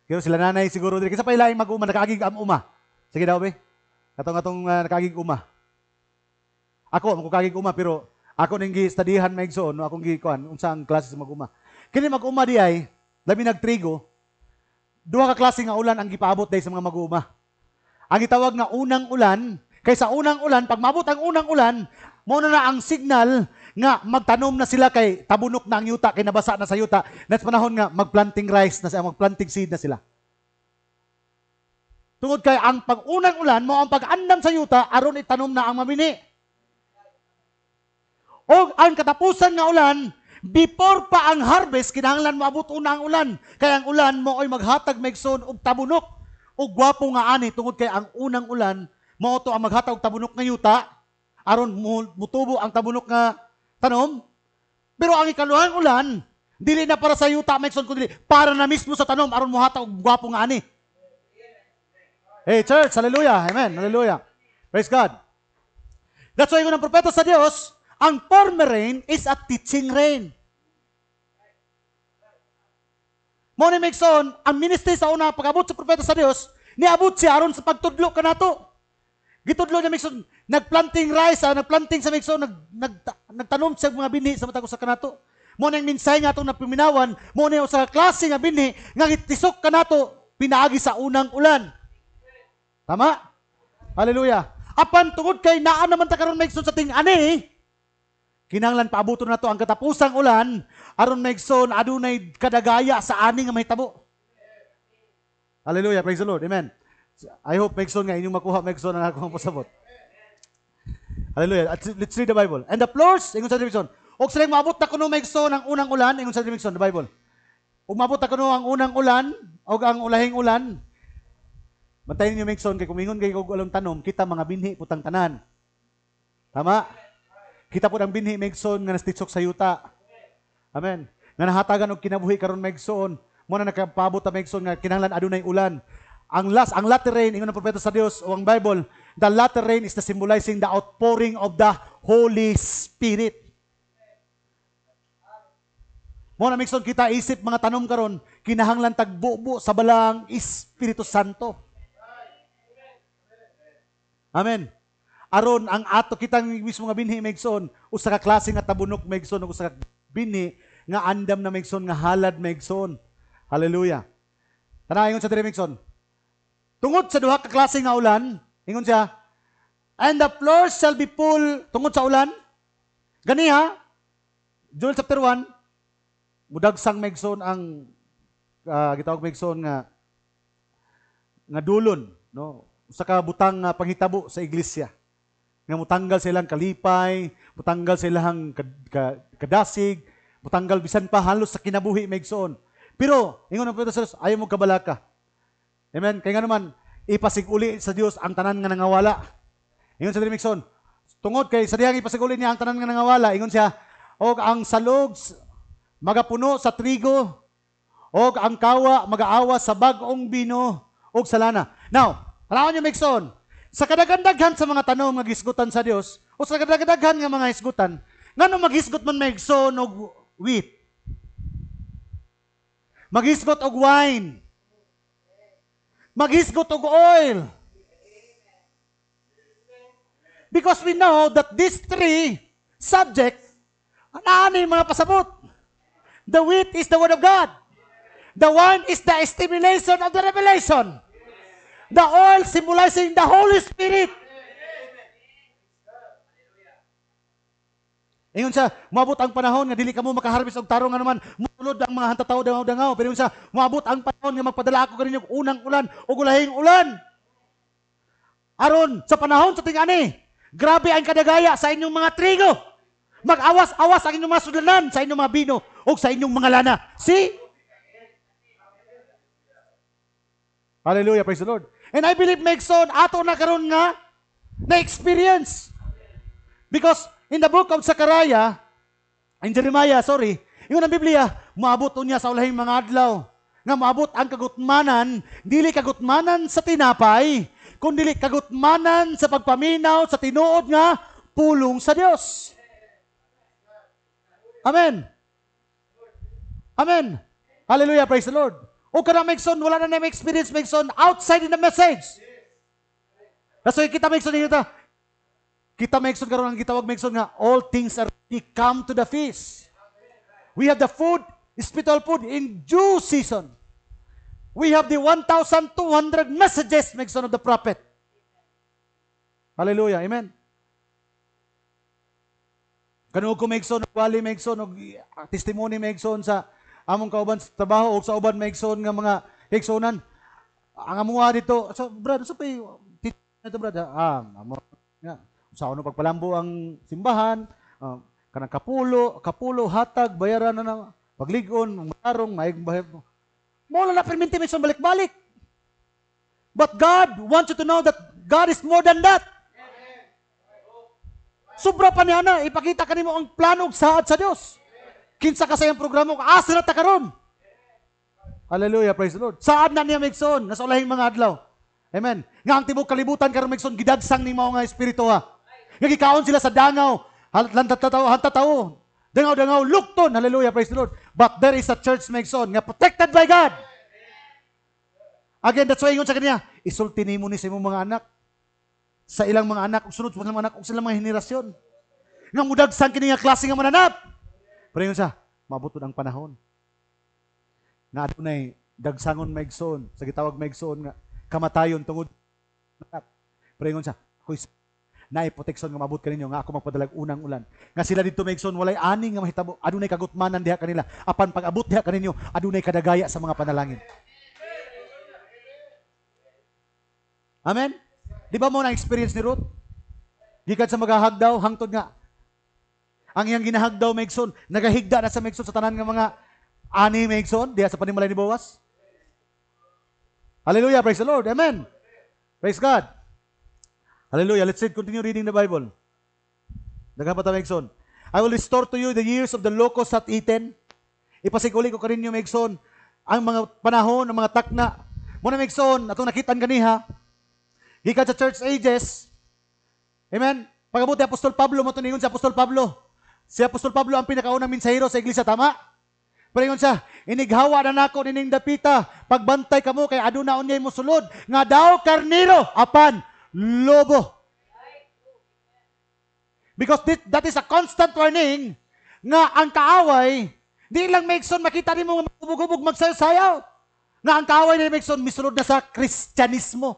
Kaya sila nanay siguro diri. Kasi pa ilaing mag uuma nakagig am uma. Sige daw be. Katong atong uh, ah, nakagig uma. Ako, ako kagig uma pero ako ning gi-studyhan maigsoon no akong gi unsa unsang klase sa mag-uma. Kini mag-uma di ay labi nagtrigo, duha ka klase nga ulan ang gipaabot day sa mga mag-uma ang itawag nga unang ulan. Kaysa unang ulan, pag mabot ang unang ulan, muna na ang signal nga magtanom na sila kay tabunok na ang yuta, kay nabasa na sa yuta. Nas panahon nga magplanting rice na sila, magplanting seed na sila. Tungod kay ang pag-unang ulan mo ang pag-andam sa yuta aron itanom na ang mamini. O ang katapusan nga ulan, before pa ang harvest kinahanglan maabot una ang ulan. Kay ang ulan mo ay maghatag megson og tabunok o gwapo nga ani tungod kay ang unang ulan mao to ang maghatag tabunok nga yuta aron mutubo ang tabunok nga tanom. Pero ang ikaluhang ulan dili na para sa yuta maykson kundi para na mismo sa tanom aron muhatag og gwapo nga ani. Hey church, hallelujah. Amen. Hallelujah. Praise God. That's why ng propeta sa Dios, ang former rain is a teaching rain. Muna Mixon, son, ang ministry sa una, pagabot sa propeta sa Dios, niabot si Aaron sa pagtudlo kanato. Gitudlo niya Mixon, nagplanting rice, ah, nagplanting sa Mixon, nag, nag, nagtanom siya mga bini sa matag sa kanato. Mo nang minsay nga atong napiminawan, mo na sa klase nga bini nga gitisok kanato pinaagi sa unang ulan. Tama? Hallelujah. Apan tungod kay naa naman ta karon Mixon sa ting ani, Kinanglan na to ang katapusang ulan aron maigsoon adunay kadagaya sa ani nga mahitabo. Hallelujah, praise the Lord. Amen. I hope maigsoon nga inyong makuha maigsoon ang akong pasabot. Hallelujah. let's read the Bible. And the floors, ingon sa television. Og sila maabot ta kuno maigsoon ang unang ulan, ingon sa television, the Bible. Og maabot ta kuno ang unang ulan og ang ulahing ulan. Bantayan niyo maigsoon kay kumingon kay og alam tanom, kita mga binhi putang tanan. Tama? Kita po ang binhi megson nga nastitsok sa yuta. Amen. Nga nahatagan og kinabuhi karon megson. Mo na nakapabot ta megson nga kinahanglan adunay ulan. Ang last, ang latter rain ingon ang propeta sa Dios o ang Bible, the latter rain is the symbolizing the outpouring of the Holy Spirit. Mo na mixon kita isip mga tanom karon, kinahanglan tagbubo sa balang Espiritu Santo. Amen aron ang ato kitang mismo nga binhi megson usa ka klase nga tabunok megson ug usa ka binhi nga andam na megson nga halad megson hallelujah tanaw ingon sa dire megson tungod sa duha ka klase nga ulan ingon siya and the floor shall be full tungod sa ulan Gani ha Joel chapter 1 mudagsang megson ang uh, gitawag megson nga nga dulon no usa ka butang uh, panghitabo sa iglesia nga mutanggal sa ilang kalipay, mutanggal sa ilang kadasig, mutanggal bisan pa halos sa kinabuhi maigsoon. Pero, ingon ang Pwede sa Diyos, ayaw mo kabalaka. Amen? Kaya nga naman, ipasiguli sa Dios ang tanan nga nangawala. Ingon sa Dimikson, tungod kay sa diyang ipasiguli niya ang tanan nga nangawala, ingon siya, og ang salog magapuno sa trigo, og ang kawa magaawa sa bagong bino og sa lana. Now, tanaw niyo Mikson, sa kadagandaghan sa mga tanong nga gisgutan sa Dios o sa kadagandaghan nga mga isgutan, ngano maghisgot man may igsoon og wheat? Maghisgot og wine. Maghisgot og oil. Because we know that these three subject naanay mga pasabot. The wheat is the Word of God. The wine is the stimulation of the revelation. The oil symbolizing the Holy Spirit. Ingon sa, moabot ang panahon nga dili kamo makaharvest og tarong nga naman, mulod ang mga hantataw dangaw-dangaw. Pero sa, moabot ang panahon nga magpadala ako kaninyo unang ulan og ulahing ulan. Aron sa panahon sa tingani, grabe ang kadagaya sa inyong mga trigo. Mag-awas-awas ang inyong mga sudlanan, sa inyong mga bino o sa inyong mga lana. See? Hallelujah, praise the Lord. And I believe Megson, ato na karon nga na-experience. Because in the book of Zechariah, in Jeremiah, sorry, yun ang Biblia, maabot niya sa ulahing mga adlaw nga maabot ang kagutmanan, dili kagutmanan sa tinapay, kundi kagutmanan sa pagpaminaw sa tinuod nga pulong sa Dios. Amen. Amen. Hallelujah, praise the Lord. Huwag ka wala na na experience mixon outside in the message. That's why kita mixon dito. Kita make son karon ang gitawag make son nga all things are ready. come to the feast. We have the food, spiritual food in due season. We have the 1,200 messages mixon of the prophet. Hallelujah. Amen. Kanu ko mixon, son, wali mixon, son, testimony mixon sa among kauban sa trabaho o sa uban maigsoon nga mga higsunan. Ang amuha dito, so brad, so pay na to brad, ah, amo nga. Sa ano pagpalambo ang simbahan, uh, kanang kapulo, kapulo hatag bayaran na na pagligon, marong, maig bahid. Mo na perminti may balik-balik. But God wants you to know that God is more than that. Sobra pa niya na, ipakita kanimo ang plano sa at sa Dios. Kinsa ka sa iyang programa, asa na ta karon. Hallelujah, praise the Lord. Saan na niya Megson? Nasa ulahing mga adlaw. Amen. Nga ang tibok kalibutan karon Megson, gidadsang ni mao nga espiritu ha. Nga gikaon sila sa dangaw, hantatao, hantatao. Dangaw-dangaw, lukton. Hallelujah, praise the Lord. But there is a church Megson nga protected by God. Again, that's why ingon sa kanya, isulti nimo ni sa imong mga anak sa ilang mga anak, sunod sa mga anak, sa ilang mga henerasyon. Nga mudagsang kini nga klase nga mananap. Pero yun sa, mabutod ang panahon. Na adunay, dagsangon maigsoon, sa gitawag maigsoon nga, kamatayon tungod. Pero yun sa, ako'y na proteksyon nga mabut kaninyo nga ako magpadalag unang ulan nga sila didto maigsoon walay aning nga mahitabo adunay kagutmanan diha kanila apan pag-abot diha kaninyo adunay kadagaya sa mga panalangin Amen Di ba mo na experience ni Ruth Gikan sa maghahagdaw hangtod nga ang iyang ginahagdaw Megson, nagahigda na sa Megson sa tanan nga mga ani Megson, diha sa panimulay ni Boaz. Hallelujah, praise the Lord. Amen. Praise God. Hallelujah. Let's continue reading the Bible. Nagapata Megson. I will restore to you the years of the locust at eaten. Ipasikuli ko kaninyo Megson ang mga panahon, ang mga takna. Muna Megson, atong nakitan kaniha. Gikan sa church ages. Amen. Pagabuti Apostol Pablo mo to niyon si Apostol Pablo. Si Apostol Pablo ang pinakaunang minsahero sa iglesia, tama? Pero yun siya, inighawa na nako nining dapita, pagbantay kamo kay aduna unyay mo sulod, nga daw karnero apan lobo. Because this, that is a constant warning nga ang kaaway, di lang Megson makita ni mo bubog magsayaw Nga ang kaaway ni Megson misulod na sa Kristyanismo.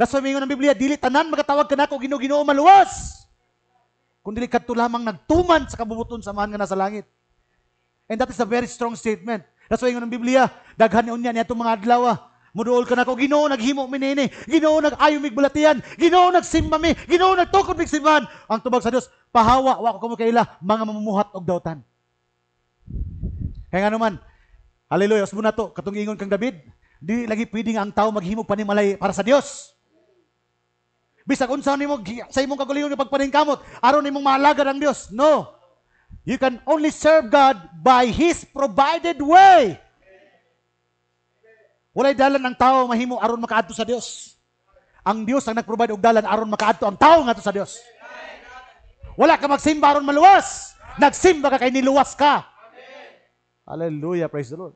That's why mingon ang Biblia, dili tanan magatawag ka na ako ginoo-ginoo maluwas kundi dili kadto lamang nagtuman sa kabubuton sa mahan nga nasa langit. And that is a very strong statement. That's why ng Biblia, daghan niya niya itong mga adlaw. Ah. Muduol ka na ko, Ginoo naghimo mi nini, Ginoo nagayo mig bulatian, Ginoo nagsimba mi, Ginoo nagtukod mig simbahan. Ang tubag sa Dios, pahawa wa ko kamo kaila mga mamumuhat og dawtan. Kay nga naman, haleluya, usbo na to, katong ingon kang David, di lagi pwedeng ang tao maghimo pa malay para sa Dios. Bisag unsa nimo sa imong kagalingon nga pagpaningkamot, aron imong mahalagad ang Dios. No. You can only serve God by his provided way. Walay dalan ang tao mahimo aron makaadto sa Dios. Ang Dios ang nag-provide og dalan aron makaadto ang tao ngadto sa Dios. Wala ka magsimba aron maluwas. Nagsimba ka kay niluwas ka. Hallelujah, praise the Lord.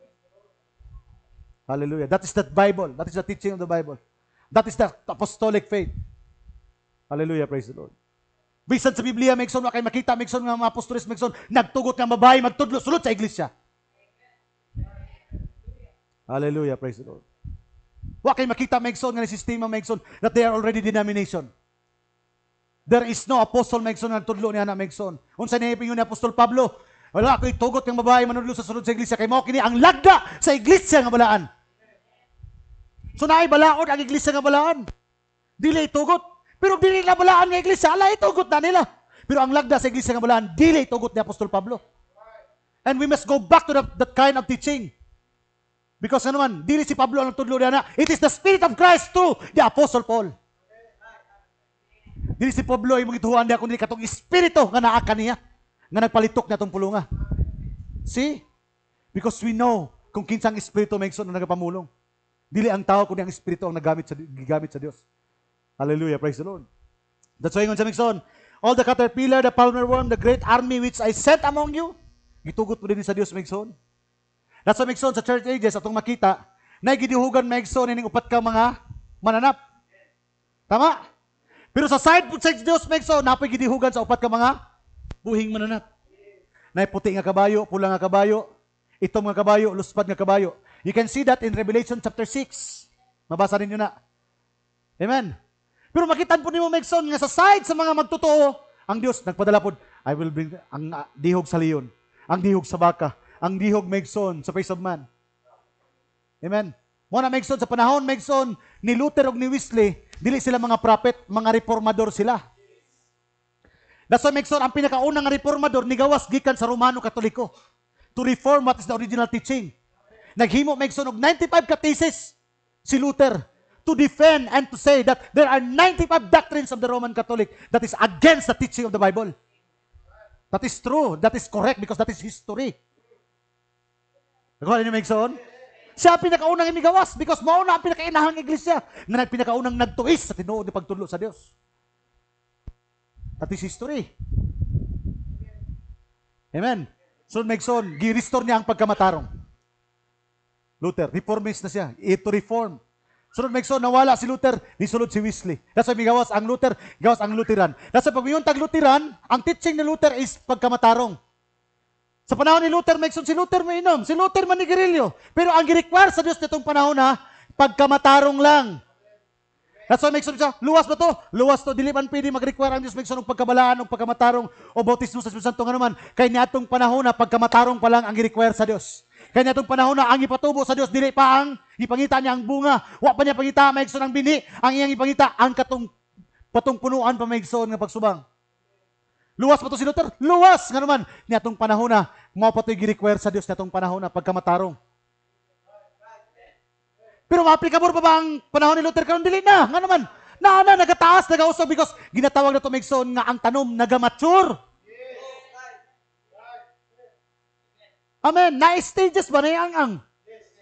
Hallelujah. That is the Bible. That is the teaching of the Bible. That is the apostolic faith. Hallelujah, praise the Lord. Bisan sa Biblia, Megson, wa kay makita, Megson nga mga apostores, Megson, nagtugot nga babae, magtudlo, sulod sa iglesia. Hallelujah, praise the Lord. Wa kay makita, Megson, nga sistema, Megson, that they are already denomination. There is no apostle, Megson, nga tudlo ni na, Megson. Unsa niya yung ni Apostol Pablo, wala ko'y tugot ng babae manudlo sa sunod sa iglesia, kay mao kini ang lagda sa iglesia nga balaan. So naay balaod ang iglesia nga balaan. Dili tugot. Pero dili na bulaan nga iglesia, ala itugot na nila. Pero ang lagda sa iglesia nga bulaan, dili tugot ni Apostol Pablo. And we must go back to that, that kind of teaching. Because ano man, dili si Pablo ang tudlo niya na, it is the Spirit of Christ through the Apostle Paul. Dili si Pablo ay mangituhan niya kundi katong espiritu nga naa kaniya nga nagpalitok na tong pulunga. See? Because we know kung kinsang espiritu may na nagpamulong. Dili ang tao kundi ang espiritu ang nagamit sa gigamit sa Dios. Hallelujah. Praise the Lord. That's why ngon sa Mixon, all the caterpillar, the palmer worm, the great army which I sent among you, gitugot mo din sa Dios Megson. That's why Megson, sa church ages atong makita, na gidihugan Megson, ining upat ka mga mananap. Tama? Pero sa side po sa Dios Megson, napay gidihugan sa upat ka mga buhing mananap. Nay puti nga kabayo, pula nga kabayo, itom nga kabayo, luspad nga kabayo. You can see that in Revelation chapter 6. Mabasa ninyo na. Amen. Pero makitan po nimo Megson nga sa side sa mga magtotoo, ang Dios nagpadala pod, I will bring ang uh, dihog sa leon, ang dihog sa baka, ang dihog Megson sa face of man. Amen. Mo na Megson sa panahon Megson ni Luther ug ni Wesley, dili sila mga prophet, mga reformador sila. That's why Megson ang pinakaunang reformador ni gawas gikan sa Romano Katoliko to reform what is the original teaching. Naghimo Megson og 95 ka thesis si Luther to defend and to say that there are 95 doctrines of the Roman Catholic that is against the teaching of the Bible. That is true. That is correct because that is history. Nakuha niyo may son? Siya ang pinakaunang imigawas because mauna ang pinakainahang iglesia na pinakaunang nagtuis sa tinuod ni pagtudlo sa Dios. That is history. Amen. So, Megson, gi-restore niya ang pagkamatarong. Luther, reformist na siya. Ito reform. Sunod make sure nawala si Luther, nisulod si Wesley. That's why migawas ang Luther, gawas ang Lutheran. That's why pag tag Lutheran, ang teaching ni Luther is pagkamatarong. Sa panahon ni Luther, make si Luther may inom, si Luther manigirilyo. Pero ang gi sa Diyos nitong panahon na, pagkamatarong lang. That's why make siya, luwas ba to? Luwas to, dili man pwede mag-require ang Diyos, make ng pagkabalaan, ng pagkamatarong, o bautismo sa Espiritu Santo nga naman. Kaya niatong panahon na pagkamatarong pa lang ang i-require sa Diyos. Kanya itong panahon na ang ipatubo sa Dios dili pa ang ipangita niya ang bunga. Wa pa niya pangita maigsoon ang bini. Ang iyang ipangita ang katong patong punuan pa maigsoon nga pagsubang. Luwas pa to si Luther? Luwas! Nga naman, niya itong panahon na mao pa gi-require sa Dios niya panahon na pagkamatarong. Pero ma-applicable pa ba ang panahon ni Luther karon dili na? Nga naman, na na nagataas nagausog because ginatawag na to maigsoon nga ang tanom nagamature. Amen. Na-stages ba na ang-ang?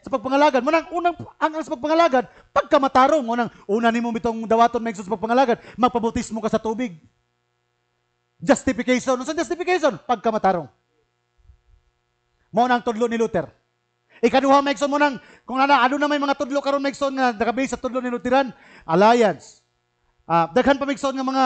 Sa pagpangalagad. Munang unang ang-ang sa pagpangalagad, pagkamatarong, nang una nimo bitong dawaton may sa pagpangalagad, magpabautismo ka sa tubig. Justification. Ano sa justification? Pagkamatarong. Mao nang tudlo ni Luther. Ikaduha Megson mo nang kung ana ano na may mga tudlo karon Megson nga nakabase sa tudlo ni Lutheran Alliance. Uh, daghan pa Megson nga mga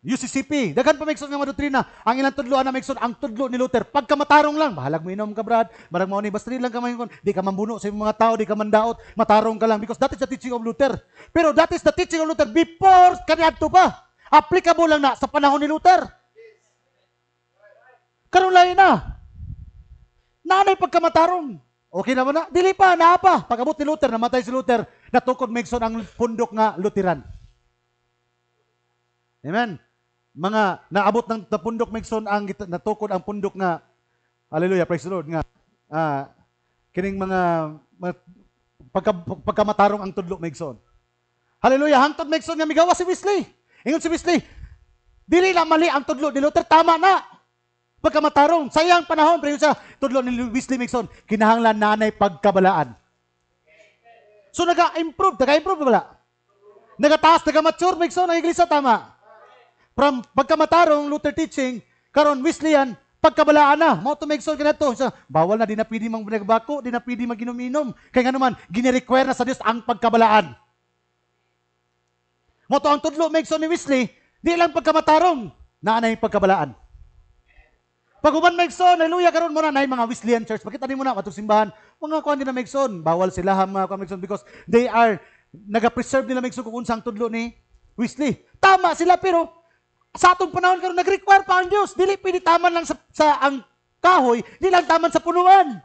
UCCP. Daghan pa maiksod nga mga doktrina. Ang ilang tudloan na maiksod, ang tudlo ni Luther. Pagka matarong lang, bahalag mo inom ka, brad. Barag mo ni bastri lang ka mayon. Di ka mambuno sa mga tao, di ka mandaot. Matarong ka lang. Because that is the teaching of Luther. Pero that is the teaching of Luther before kaniadto pa. Applicable lang na sa panahon ni Luther. Karon lain na. Nanay pagkamatarong. Okay na ba na? Dili pa, naa pa. Pagabot ni Luther, namatay si Luther, natukod maiksod ang pundok nga Lutheran. Amen mga naabot ng tapundok mixon ang natukod ang pundok nga Hallelujah, praise the Lord nga ah, kining mga, mga pagka, pagkamatarong ang tudlo mixon. Hallelujah, hangtod mixon nga migawa si Wesley. Ingon si Wesley, dili na mali ang tudlo ni Luther, tama na. Pagkamatarong, sayang panahon, pero sa tudlo ni Wesley Mixon, kinahanglan nanay pagkabalaan. So naga-improve, naga-improve ba? Nagataas, naga-mature Mekson ang iglesia, tama. From pagkamatarong Luther teaching, karon Wesleyan, pagkabalaan na, mo to make sure ganito. Sa, bawal na, di na pwede mang nagbako, di na pwede maginom-inom. Kaya nga naman, gine-require na sa Diyos ang pagkabalaan. Mo to ang tudlo, make sure ni Wesley, di lang pagkamatarong, naanay pagkabalaan. Paguban make sure, hallelujah, karon mo na, na mga Wesleyan church, bakit ani mo na, matong simbahan, mga kuhan din na make sure, bawal sila ha, mga kuhan make sure, because they are, nag-preserve nila make sure kung unsang tudlo ni Wesley. Tama sila, pero sa atong panahon karon nag-require pa ang Dios, dili pwede taman lang sa, sa ang kahoy, dili lang taman sa punuan.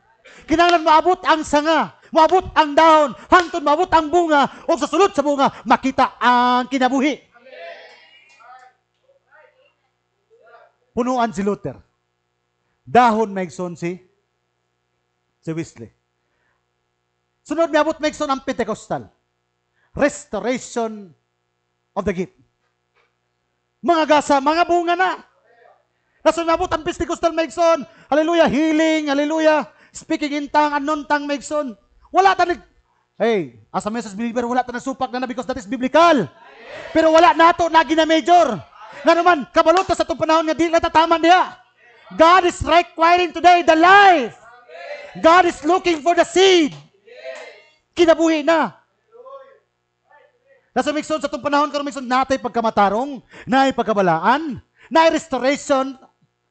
Kinahanglan maabot ang sanga, maabot ang dahon, hangtod maabot ang bunga, o sa sulod sa bunga makita ang kinabuhi. Punuan si Luther. Dahon maigson si si Wesley. Sunod, maabot maigson ang Pentecostal. Restoration of the gift mga gasa, mga bunga na. Nasa nabot ang Pentecostal Megson. Hallelujah, healing, hallelujah. Speaking in tongue, anon tongue Megson. Wala ta tanig, hey, as a message believer, wala tanig supak na na because that is biblical. Pero wala nato na gina major. Nga naman, kabalot sa itong panahon nga di natataman diya. God is requiring today the life. God is looking for the seed. Kinabuhi na. Nasa Mixon, sa itong panahon karon Mixon, natay pagkamatarong, na pagkabalaan, na restoration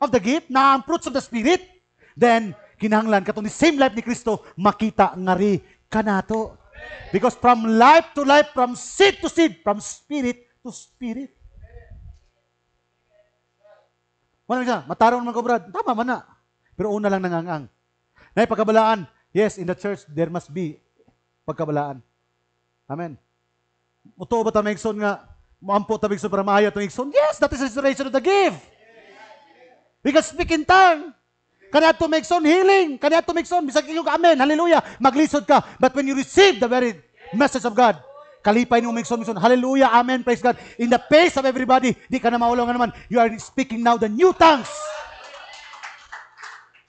of the gift, na ang fruits of the Spirit. Then, kinahanglan katong ni same life ni Kristo, makita nga ri kanato. Because from life to life, from seed to seed, from spirit to spirit. Wala siya, matarong naman ko, Brad. Tama man na. Pero una lang nangangang. Na pagkabalaan. Yes, in the church, there must be pagkabalaan. Amen. Uto ba tamang igsoon nga, maampo tamang igsoon para maayo tamang igsoon? Yes, that is the restoration of the gift. Because speak in tongue. Kanya to make son healing. Kanya to make son. Bisag iyong amen. Hallelujah. Maglisod ka. But when you receive the very message of God, kalipay niyo make son, make Hallelujah. Amen. Praise God. In the face of everybody, di ka na maulaw naman. You are speaking now the new tongues.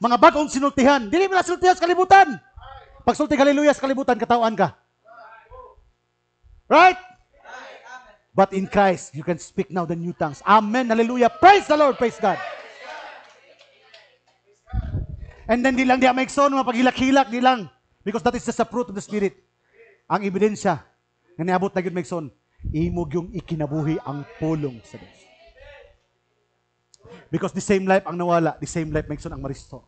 Mga bagong sinultihan. Dili mo na sinultihan sa kalibutan. Pag sulti hallelujah sa kalibutan, katawan ka. Right? But in Christ, you can speak now the new tongues. Amen. Hallelujah. Praise the Lord. Praise God. And then di lang di maikson, mapaghilak-hilak, di lang. Because that is just the fruit of the Spirit. Ang ebidensya na niabot na yun maikson, imog yung ikinabuhi ang pulong sa Diyos. Because the same life ang nawala, the same life may maikson ang maristo.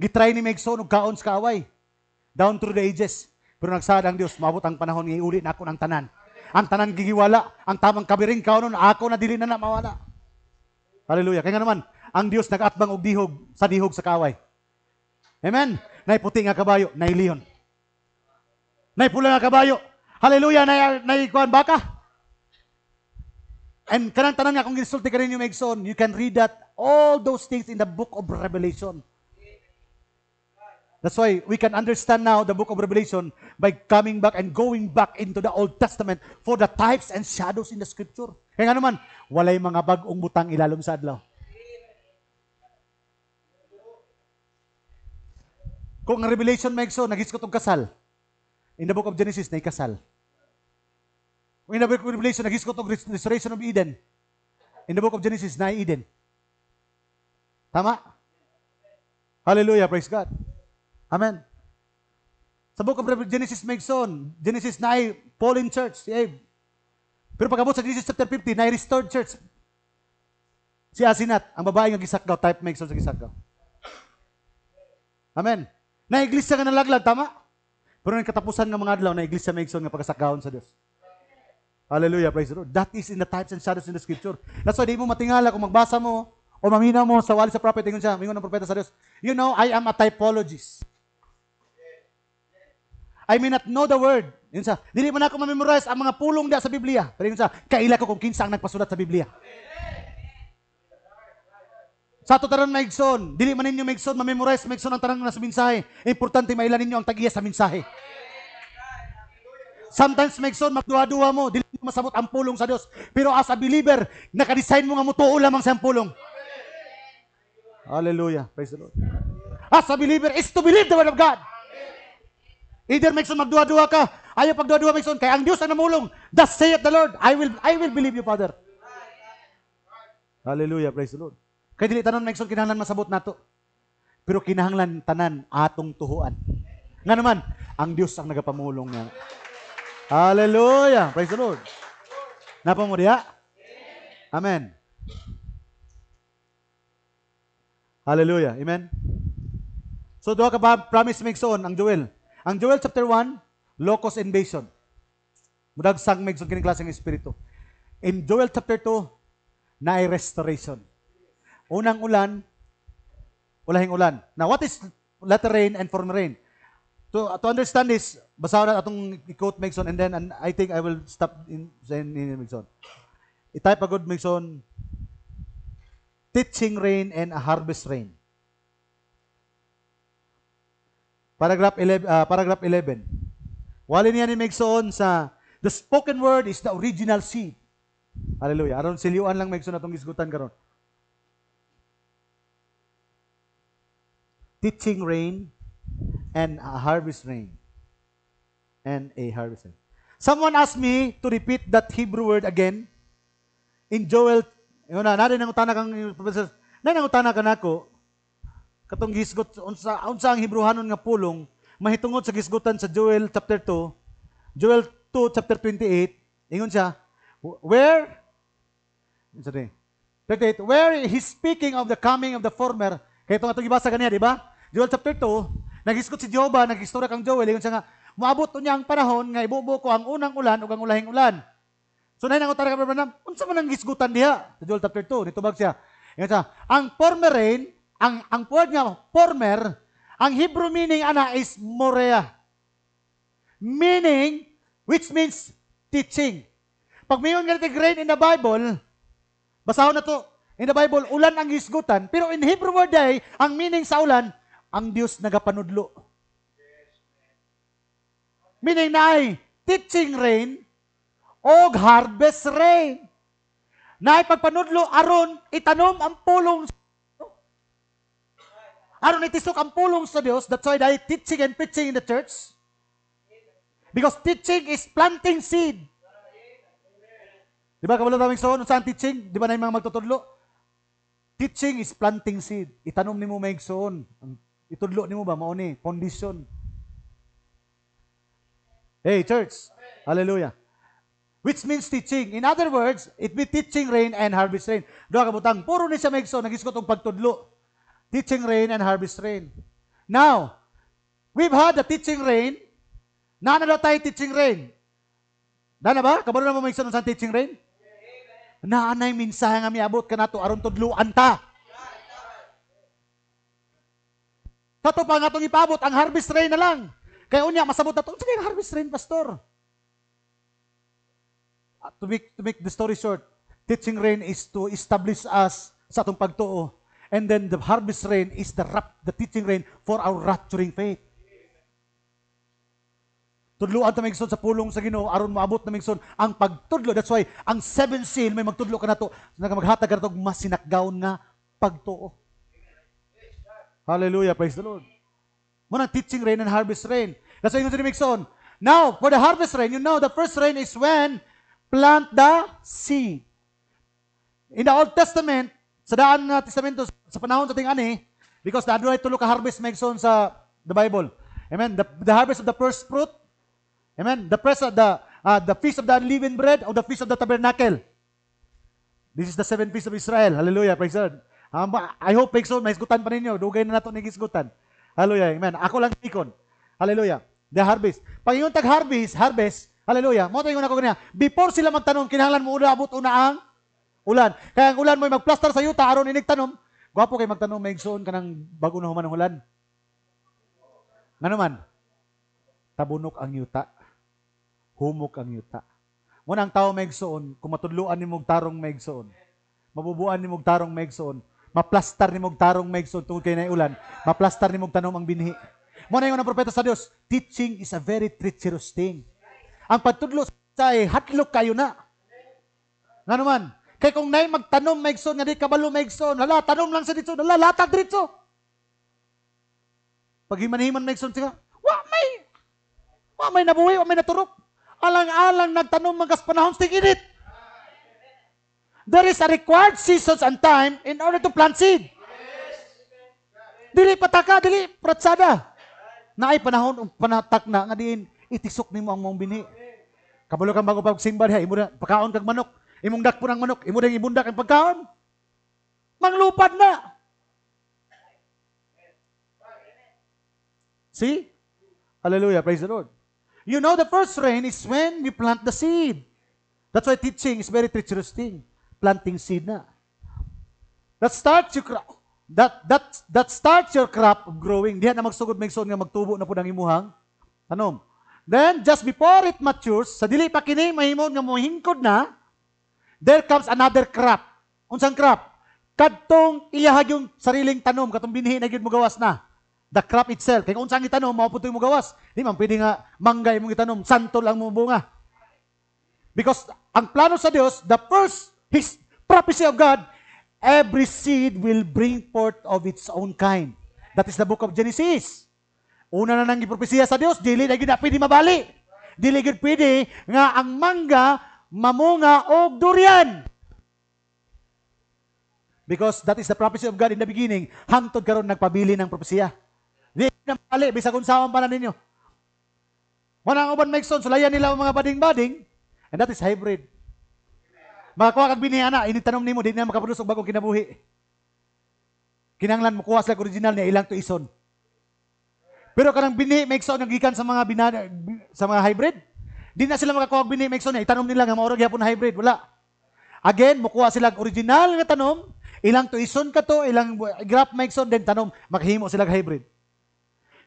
Gitry ni maikson, og kaon sa kaaway. Down through the ages. Pero nagsad ang Dios, maabot ang panahon ngay uli na ako ng tanan. Ang tanan gigiwala, ang tamang kabiring kaunon ako na dili na na mawala. Hallelujah. Kaya nga naman, ang Dios nagatbang og dihog sa dihog sa kaway. Amen. Nay puti nga kabayo, nay leon. Nay pula nga kabayo. Hallelujah, nay nay kuan baka. And kanang tanan nga kung gisulti ka rin yung Megson, you can read that all those things in the book of Revelation. That's why we can understand now the book of Revelation by coming back and going back into the Old Testament for the types and shadows in the Scripture. Kaya nga naman, walay mga bagong butang ilalom sa adlaw. Kung ang Revelation makes so, nagiskot og kasal. In the book of Genesis, na kasal. In the book of Revelation, nagiskot og restoration of Eden. In the book of Genesis, na Eden. Tama? Hallelujah, praise God. Amen. Sa book of Genesis Megson, Genesis 9, Paul in Church, si Abe. Pero pagabot sa Genesis chapter 50, na restored church. Si Asinat, ang babaeng nga gisakdaw, type Megson sa gisakdaw. Amen. Na iglesia nga nalaglag, tama? Pero ang katapusan ng mga adlaw, na iglesia Megson nga pagkasakdaon sa Dios. Hallelujah, praise the Lord. That is in the types and shadows in the scripture. That's why di mo matingala kung magbasa mo o maminaw mo sa wali sa prophet, ingon siya, ingon ng propeta sa Dios. You know, I am a typologist. I may not know the word. Yun sa, dili man ako ma-memorize ang mga pulong da sa Biblia. Pero yun sa, kaila ko kung kinsa ang nagpasulat sa Biblia. Sa ato taron maigsoon, dili man ninyo maigsoon, ma-memorize maigsoon ang tanang nasa mensahe. Importante mailan ninyo ang tagiya sa mensahe. Sometimes maigsoon, magduha-duha mo, dili mo masabot ang pulong sa Dios. Pero as a believer, nakadesign mo nga mo tuo lamang sa pulong. Hallelujah. Praise the Lord. As a believer is to believe the word of God. Either Mixon, magduwa-duwa ka. Ayaw pagduwa-duwa, Mixon. Kaya ang Diyos ang namulong. Thus saith the Lord, I will, I will believe you, Father. Hallelujah, praise the Lord. Kaya dili tanan, Mixon, kinahanglan masabot nato. Pero kinahanglan tanan, atong tuhuan. Nga naman, ang Diyos ang nagapamulong niya. Hallelujah, praise the Lord. Napamuriya? Amen. Hallelujah. Amen. So, duha ka ba promise Mixon ang duel. Ang Joel chapter 1, locust invasion. Mudag sang meg kining klaseng espiritu. In Joel chapter 2, na restoration. Unang ulan, ulahing ulan. Now, what is latter rain and former rain? To, to understand this, basahin na atong i-quote Megson and then and I think I will stop in, in, Megson. I-type agad Megson, teaching rain and a harvest rain. Paragraph 11. Uh, ah, paragraph 11. Wali niya ni Megsoon sa The spoken word is the original seed. Hallelujah. Aron siliuan lang Megsoon atong isgutan karon. Teaching rain and a harvest rain. And a harvest rain. Someone asked me to repeat that Hebrew word again. In Joel, yun na, narin ang utana kang professor, na nang utana ka na nako, katong gisgot unsa unsa ang Hebrehanon nga pulong mahitungod sa gisgutan sa Joel chapter 2, Joel 2 chapter 28, ingon siya, where sorry, 38, where he speaking of the coming of the former, kaya itong atong ibasa kaniya, di ba? Joel chapter 2, nagisgot si Jehovah, nagistorya kang Joel, ingon siya nga, maabot niya ang panahon nga ibubo ko ang unang ulan o ang ulahing ulan. So nahin ang utara ka, unsa man ang gisgutan diha? Sa Joel chapter 2, nitubag siya. Ingon siya, ang former rain, ang, ang word nga, former, ang Hebrew meaning ana is morea. Meaning, which means teaching. Pag mayon nga grain in the Bible, basahon na to, in the Bible, ulan ang hisgutan, pero in Hebrew word day, ang meaning sa ulan, ang Dios nagapanudlo. Meaning na ay, teaching rain o harvest rain. Na ay pagpanudlo aron itanom ang pulong Aron itisok ang pulong sa Dios, that's why I teaching and preaching in the church. Because teaching is planting seed. Di ba, kabalo namin soon, saan teaching? Di ba na yung mga magtutudlo? Teaching is planting seed. Itanom ni mo may soon. Itudlo ni mo ba? Mauni, condition. Hey, church. Hallelujah. Which means teaching. In other words, it be teaching rain and harvest rain. Doa kabutang, puro ni siya may igsoon, nagiskot ang pagtudlo. Teaching rain and harvest rain. Now, we've had the teaching rain. Nanalo tayo teaching rain. Na na ba? Kabalo na mo may sunod sa teaching rain? Na anay minsahe nga miabot ka to. aron tudluan ta. Tato pa nga itong ipabot, ang harvest rain na lang. Kaya unya, masabot na ito. Sige, harvest rain, pastor. Uh, to make, to make the story short, teaching rain is to establish us sa itong pagtuo And then the harvest rain is the rap, the teaching rain for our rapturing faith. Tudlo at migson sa pulong sa Ginoo aron maabot na migson ang pagtudlo. That's why ang seven seal may magtudlo ka nato nga maghatag ka nato mas nga pagtuo. Hallelujah, praise the Lord. Mo teaching rain and harvest rain. That's why ni migson. Now, for the harvest rain, you know the first rain is when plant the seed. In the Old Testament, sa daan na testamento, sa panahon sa ting ani, because the adunay tulo ka harvest megson sa the Bible. Amen. The, the harvest of the first fruit. Amen. The press of the uh, the feast of the unleavened bread or the feast of the tabernacle. This is the seven feast of Israel. Hallelujah. Praise God. Um, I hope, praise God, may isgutan pa ninyo. Dugay na nato ni isgutan. Hallelujah. Amen. Ako lang ikon. Hallelujah. The harvest. Pag yung tag-harvest, harvest, hallelujah, mo tayo ako ko Before sila magtanong, kinahanglan mo una abot una ang ulan. Kaya ang ulan mo'y magplaster sa yuta, aron inigtanom. Gwapo kay magtanom, may igsuon ka ng bago na human ng ulan. Nga naman, tabunok ang yuta. Humok ang yuta. Muna ang tao may igsuon, kumatudluan ni tarong may igsuon. Mabubuan ni tarong may igsuon. Maplastar ni tarong may igsuon tungkol kay na ulan. Maplastar ni Mugtanom ang binhi. Muna yung ng propeta sa Dios, teaching is a very treacherous thing. Ang pagtudlo sa hatlok kayo na. Nga naman, Kay kung nay magtanom maigsoon nga di kabalo maigsoon, hala tanom lang sa ditso, hala latag ditso. Paghiman-himan maigsoon sika, wa may wa may nabuhi, wa may naturok. Alang-alang nagtanom magas panahon sting init. There is a required seasons and time in order to plant seed. Dili pataka, dili pratsada. Na ay panahon um, panatak na nga diin itisok nimo ang mong bini. Kabalo kang bago pagsimba diha imo na pakaon kag manok. Imungdak po ng manok, imo dang ibundak ang pagkaon. Manglupad na. See? Hallelujah, praise the Lord. You know the first rain is when you plant the seed. That's why teaching is very treacherous thing. Planting seed na. That starts your crop. That, that, that starts your crop of growing. Diyan na magsugod, magsuon nga magtubo na po ng imuhang. Ano? Then, just before it matures, sa dili pa kini, mahimod nga muhingkod na, there comes another crop. Unsang crop? Kadtong iyahag yung sariling tanom, katong binhi na gyud mo gawas na. The crop itself. Kaya unsang itanom, maputo yung mo gawas. Di man, pwede nga manggay mong itanom, santo lang mo bunga. Because ang plano sa Dios, the first his prophecy of God, every seed will bring forth of its own kind. That is the book of Genesis. Una na nang gipropesiya sa Dios, dili na gyud pwede mabali. Dili gid pwede nga ang mangga mamunga og durian. Because that is the prophecy of God in the beginning. Hangtod karon nagpabili ng propesya. Di na mali, bisag unsawang pa na ninyo. Manang uban make sense, sulayan nila ang mga bading-bading, and that is hybrid. Makakuha kag binihana, initanom nimo di na makaproduce og bagong kinabuhi. Kinanglan mo kuha sa original niya ilang to ison. Pero kanang bini make sense Nagikan sa mga binana, sa mga hybrid, Di na sila makakuha bini mixon niya. Eh. Itanom nila nga maurag yapon hybrid, wala. Again, mukuha sila original nga tanom, ilang tuison ka to, ilang graph mixon din tanom, maghimo sila hybrid.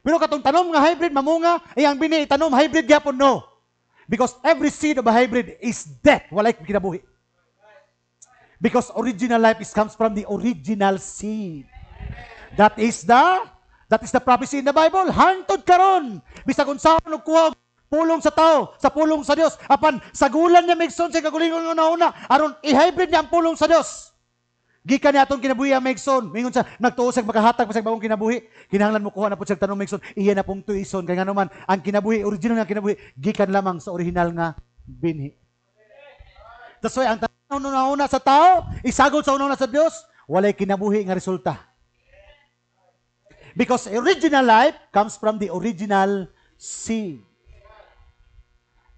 Pero katong tanom nga hybrid mamunga, ay eh, ang bini itanom hybrid gyapon no. Because every seed of a hybrid is death, walay kinabuhi. Because original life is comes from the original seed. That is the that is the prophecy in the Bible. Hantod karon bisag unsa kuha pulong sa tao, sa pulong sa Dios. Apan sagulan niya Megson sa kagulingon nga una aron i-hybrid niya ang pulong sa Dios. Gikan niya atong kinabuhi ang Megson. Mingon sa nagtuo sa makahatag pa sa bagong kinabuhi. Kinahanglan mo kuha na pud sa tanong Megson, iya na pong tuison kay nganuman ang kinabuhi original nga kinabuhi gikan lamang sa original nga binhi. That's why ang tanong una una sa tao, isagol sa una una sa Dios, walay kinabuhi nga resulta. Because original life comes from the original seed.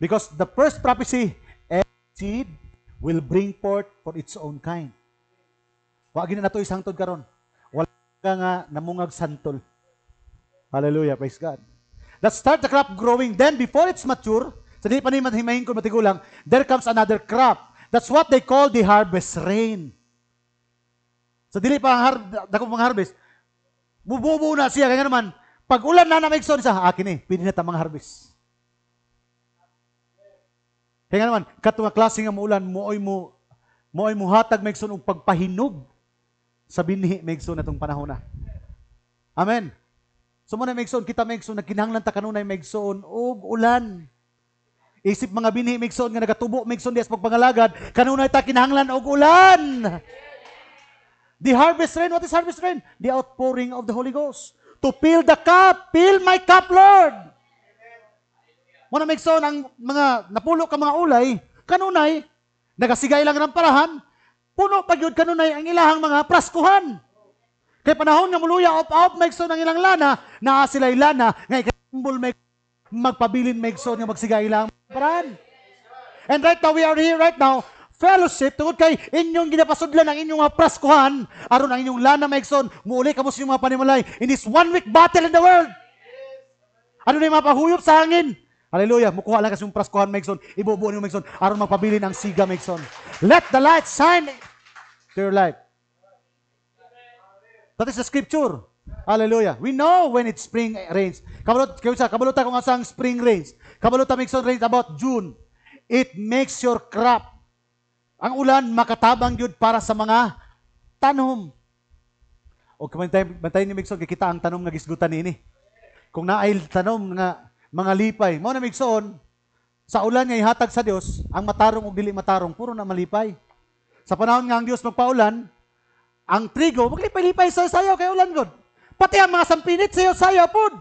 Because the first prophecy, every seed will bring forth for its own kind. Wa gina nato isangtod karon. Wala ka nga namungag santol. Hallelujah, praise God. Let's start the crop growing. Then, before it's mature, sa di pa naman himahin ko matigulang, there comes another crop. That's what they call the harvest rain. Sa dili pa har dako mga harvest, bububo na siya kaya naman pag ulan na na maigsoon sa akin eh, pwede na ta mga harvest. Kaya naman, katong klase nga muulan, mooy mo, mooy mo hatag megson og pagpahinog sa binhi megson natong panahon na. Amen. So muna megson, kita megson, nagkinahanglan ta kanunay megson, og ulan. Isip mga binhi megson nga nagatubo megson dias pagpangalagad, kanunay ta kinahanglan og ulan. The harvest rain, what is harvest rain? The outpouring of the Holy Ghost. To fill the cup, fill my cup, Lord. Mo na maigsoon ang mga napulo ka mga ulay, kanunay nagasigay lang ng parahan, puno pa kanunay ang ilahang mga praskuhan. Kay panahon nga muluya op-op mixon ang ilang lana, na sila lana nga ikambol may magpabilin mixon nga magsigay lang parahan. And right now we are here right now fellowship tungod kay inyong ginapasudlan ang inyong mga praskuhan aron ang inyong lana maigsoon muuli kamo sa inyong mga panimalay in this one week battle in the world. Ano na yung mga pahuyop sa hangin? Hallelujah. Mukuha lang kasi yung praskuhan, Megson. Ibubuo niyo, Megson. Aron magpabilin ang siga, Megson. Let the light shine to your life. That is the scripture. Hallelujah. We know when it's spring rains. Kabalot, kayo kabalota kung asang spring rains. Kabalota Mixon rains about June. It makes your crop. Ang ulan, makatabang yun para sa mga tanom. O kumantay, bantay ni Mixon, kikita ang tanom nga gisgutan ni ini. Kung naay tanom nga mga lipay. Mao na migsoon, sa ulan nga ihatag sa Dios ang matarong ug dili matarong puro na malipay. Sa panahon nga ang Dios magpaulan, ang trigo maglipay-lipay sa sayo kay ulan gud. Pati ang mga sampinit sayo sayo pud.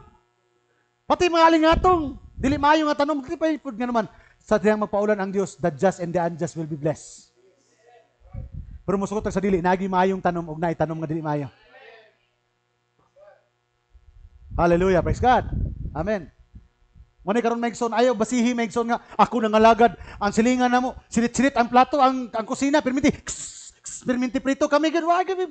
Pati mga alingatong dili maayo nga tanom maglipay pud nga naman sa tiyang magpaulan ang Dios the just and the unjust will be blessed. Pero musukot sa dili nagi maayong tanom og nay tanom nga dili maayo. Hallelujah, praise God. Amen. Mani karon maigsoon ayo basihi maigsoon nga ako nang alagad ang silingan namo silit-silit ang plato ang ang kusina permiti. perminti prito kami gid wa gabi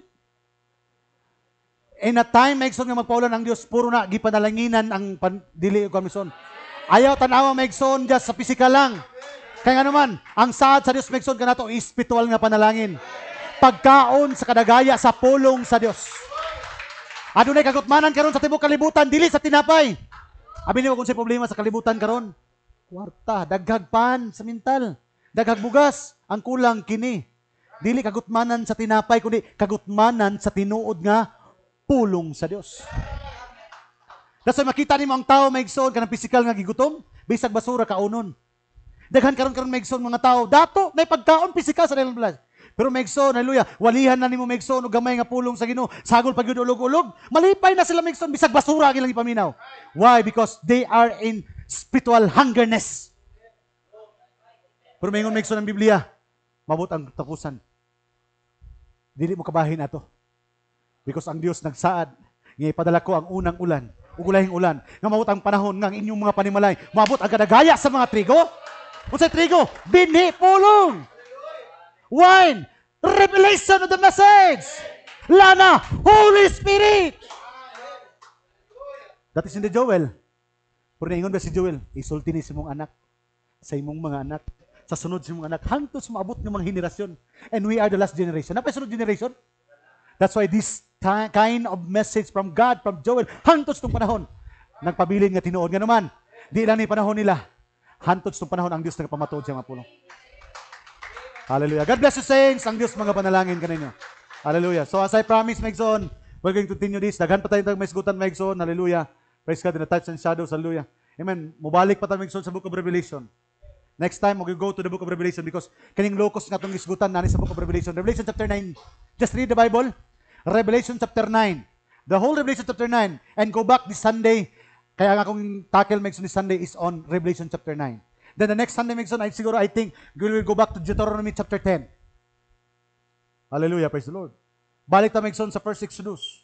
In a time maigsoon nga magpaulan ang Dios puro na gipanalanginan ang pan, dili ko mison. Ayaw tanawa maigsoon just sa pisikal lang. Kaya nga naman, ang saad sa Dios maigsoon kanato spiritual nga panalangin. Pagkaon sa kadagaya sa pulong sa Dios. Adunay kagutmanan karon sa tibuok kalibutan dili sa tinapay. Abi niyo kung sa problema sa kalibutan karon. Kwarta, daghag pan sa mental. Daghag bugas, ang kulang kini. Dili kagutmanan sa tinapay kundi kagutmanan sa tinuod nga pulong sa Dios. That's why makita nimo ang tao maigsoon kanang pisikal nga gigutom, bisag basura kaunon. Daghan karon karon maigsoon mga tao, dato nay pagkaon pisikal sa ilang pero Megson, hallelujah, walihan na nimo Megson og gamay nga pulong sa Ginoo. Sagol pag ulog-ulog, malipay na sila Megson bisag basura ang ilang ipaminaw. Why? Because they are in spiritual hungerness. Pero mayon Megson ang Biblia, mabot ang tapusan. Dili mo kabahin ato. Because ang Dios nagsaad nga ipadala ko ang unang ulan ug ulahing ulan nga mabot ang panahon nga ang inyong mga panimalay maabot ang kadagaya sa mga trigo Unsa trigo Bini pulong wine, revelation of the message. Lana, Holy Spirit. That is in the Joel. Pero naingon ba si Joel, isulti ni mong anak, sa imong mga anak, sa sunod simong anak, hangtos maabot ng mga henerasyon. And we are the last generation. Napay sunod generation? That's why this kind of message from God, from Joel, hangtos tong panahon. Nagpabilin nga tinuod nga man, Di lang ni panahon nila. Hangtos tong panahon ang Diyos nagpamatuod sa mga pulong. Hallelujah. God bless you, saints. Ang Diyos mga panalangin kaninyo. Hallelujah. So as I promised, Megson, we're going to continue this. Daghan pa tayo ng my Megson. Hallelujah. Praise God in the touch and shadows. Hallelujah. Amen. Mubalik pa tayo, Megson, sa Book of Revelation. Next time, we'll go to the Book of Revelation because kaning locus nga itong isgutan nani sa Book of Revelation. Revelation chapter 9. Just read the Bible. Revelation chapter 9. The whole Revelation chapter 9. And go back this Sunday. Kaya nga kung tackle, Megson, this Sunday is on Revelation chapter 9. Then the next Sunday Mixon, I siguro, I think, we will go back to Deuteronomy chapter 10. Hallelujah, praise the Lord. Balik tayo Mixon sa first six news.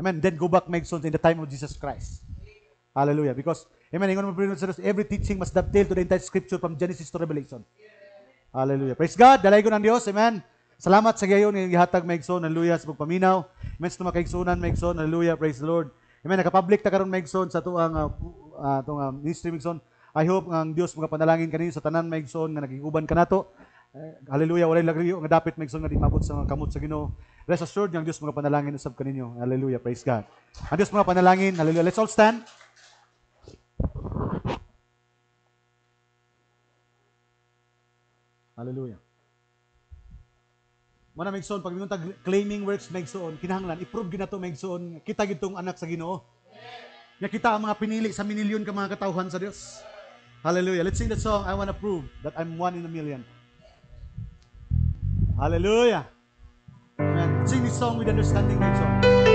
Amen. Then go back Mixon in the time of Jesus Christ. Hallelujah. Because, amen, ingon mo pinunod sa every teaching must dovetail to the entire scripture from Genesis to Revelation. Hallelujah. Praise God. Dalaygon ang Dios. Amen. Salamat sa gayon ng gihatag maigsoon. Hallelujah. Sa pagpaminaw. Amen. Sa makaigsunan maigsoon. Hallelujah. Praise the Lord. Amen. Nakapublic ta karon maigsoon sa tuang uh, uh, tuang uh, ministry maigsoon. I hope nga ang Dios mga panalangin kaninyo sa tanan maigsoon nga nagiguban kanato. Eh, hallelujah, walay lagriyo nga dapat Megson nga di mabot sa kamot sa Ginoo. Rest assured nga ang Dios mga panalangin usab kaninyo. Hallelujah, praise God. Ang Dios mga panalangin, hallelujah. Let's all stand. Hallelujah. Muna Megson, pag minutag claiming works Megson, kinahanglan i-prove gid nato Megson, kita gitong anak sa Ginoo. Nga kita ang mga pinili sa minilyon ka mga katauhan sa Dios. Hallelujah. Let's sing the song. I want to prove that I'm one in a million. Hallelujah. Amen. Sing this song with understanding. This song.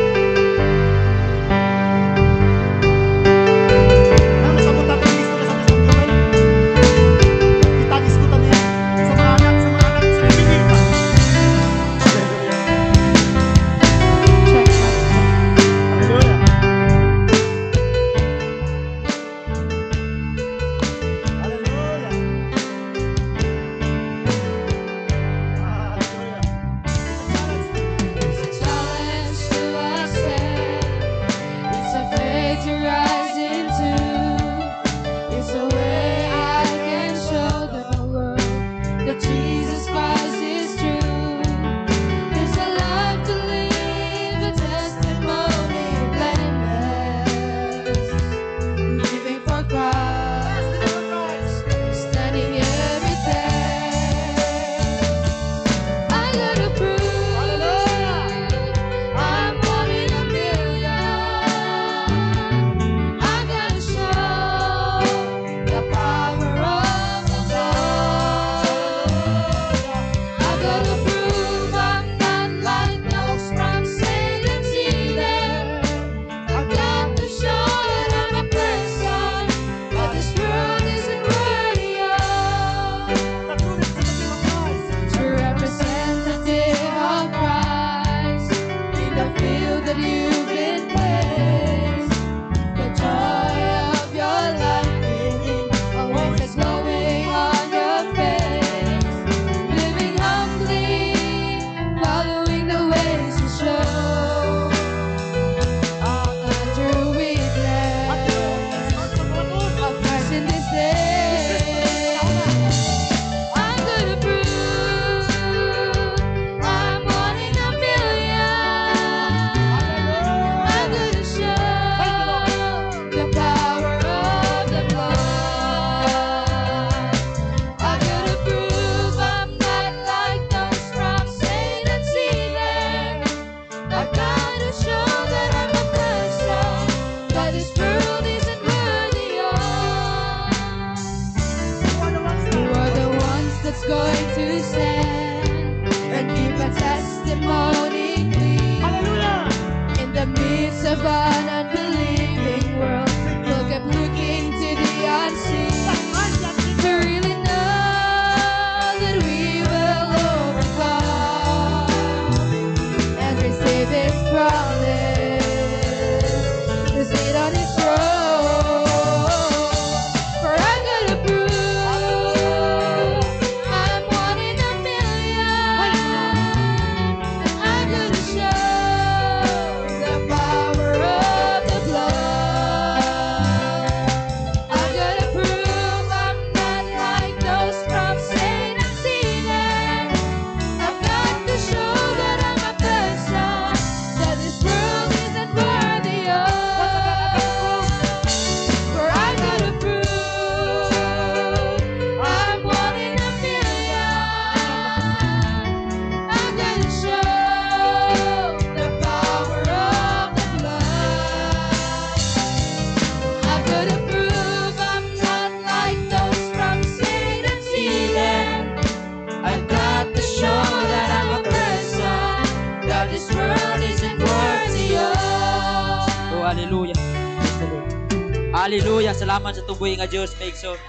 buhi nga Dios, paigso.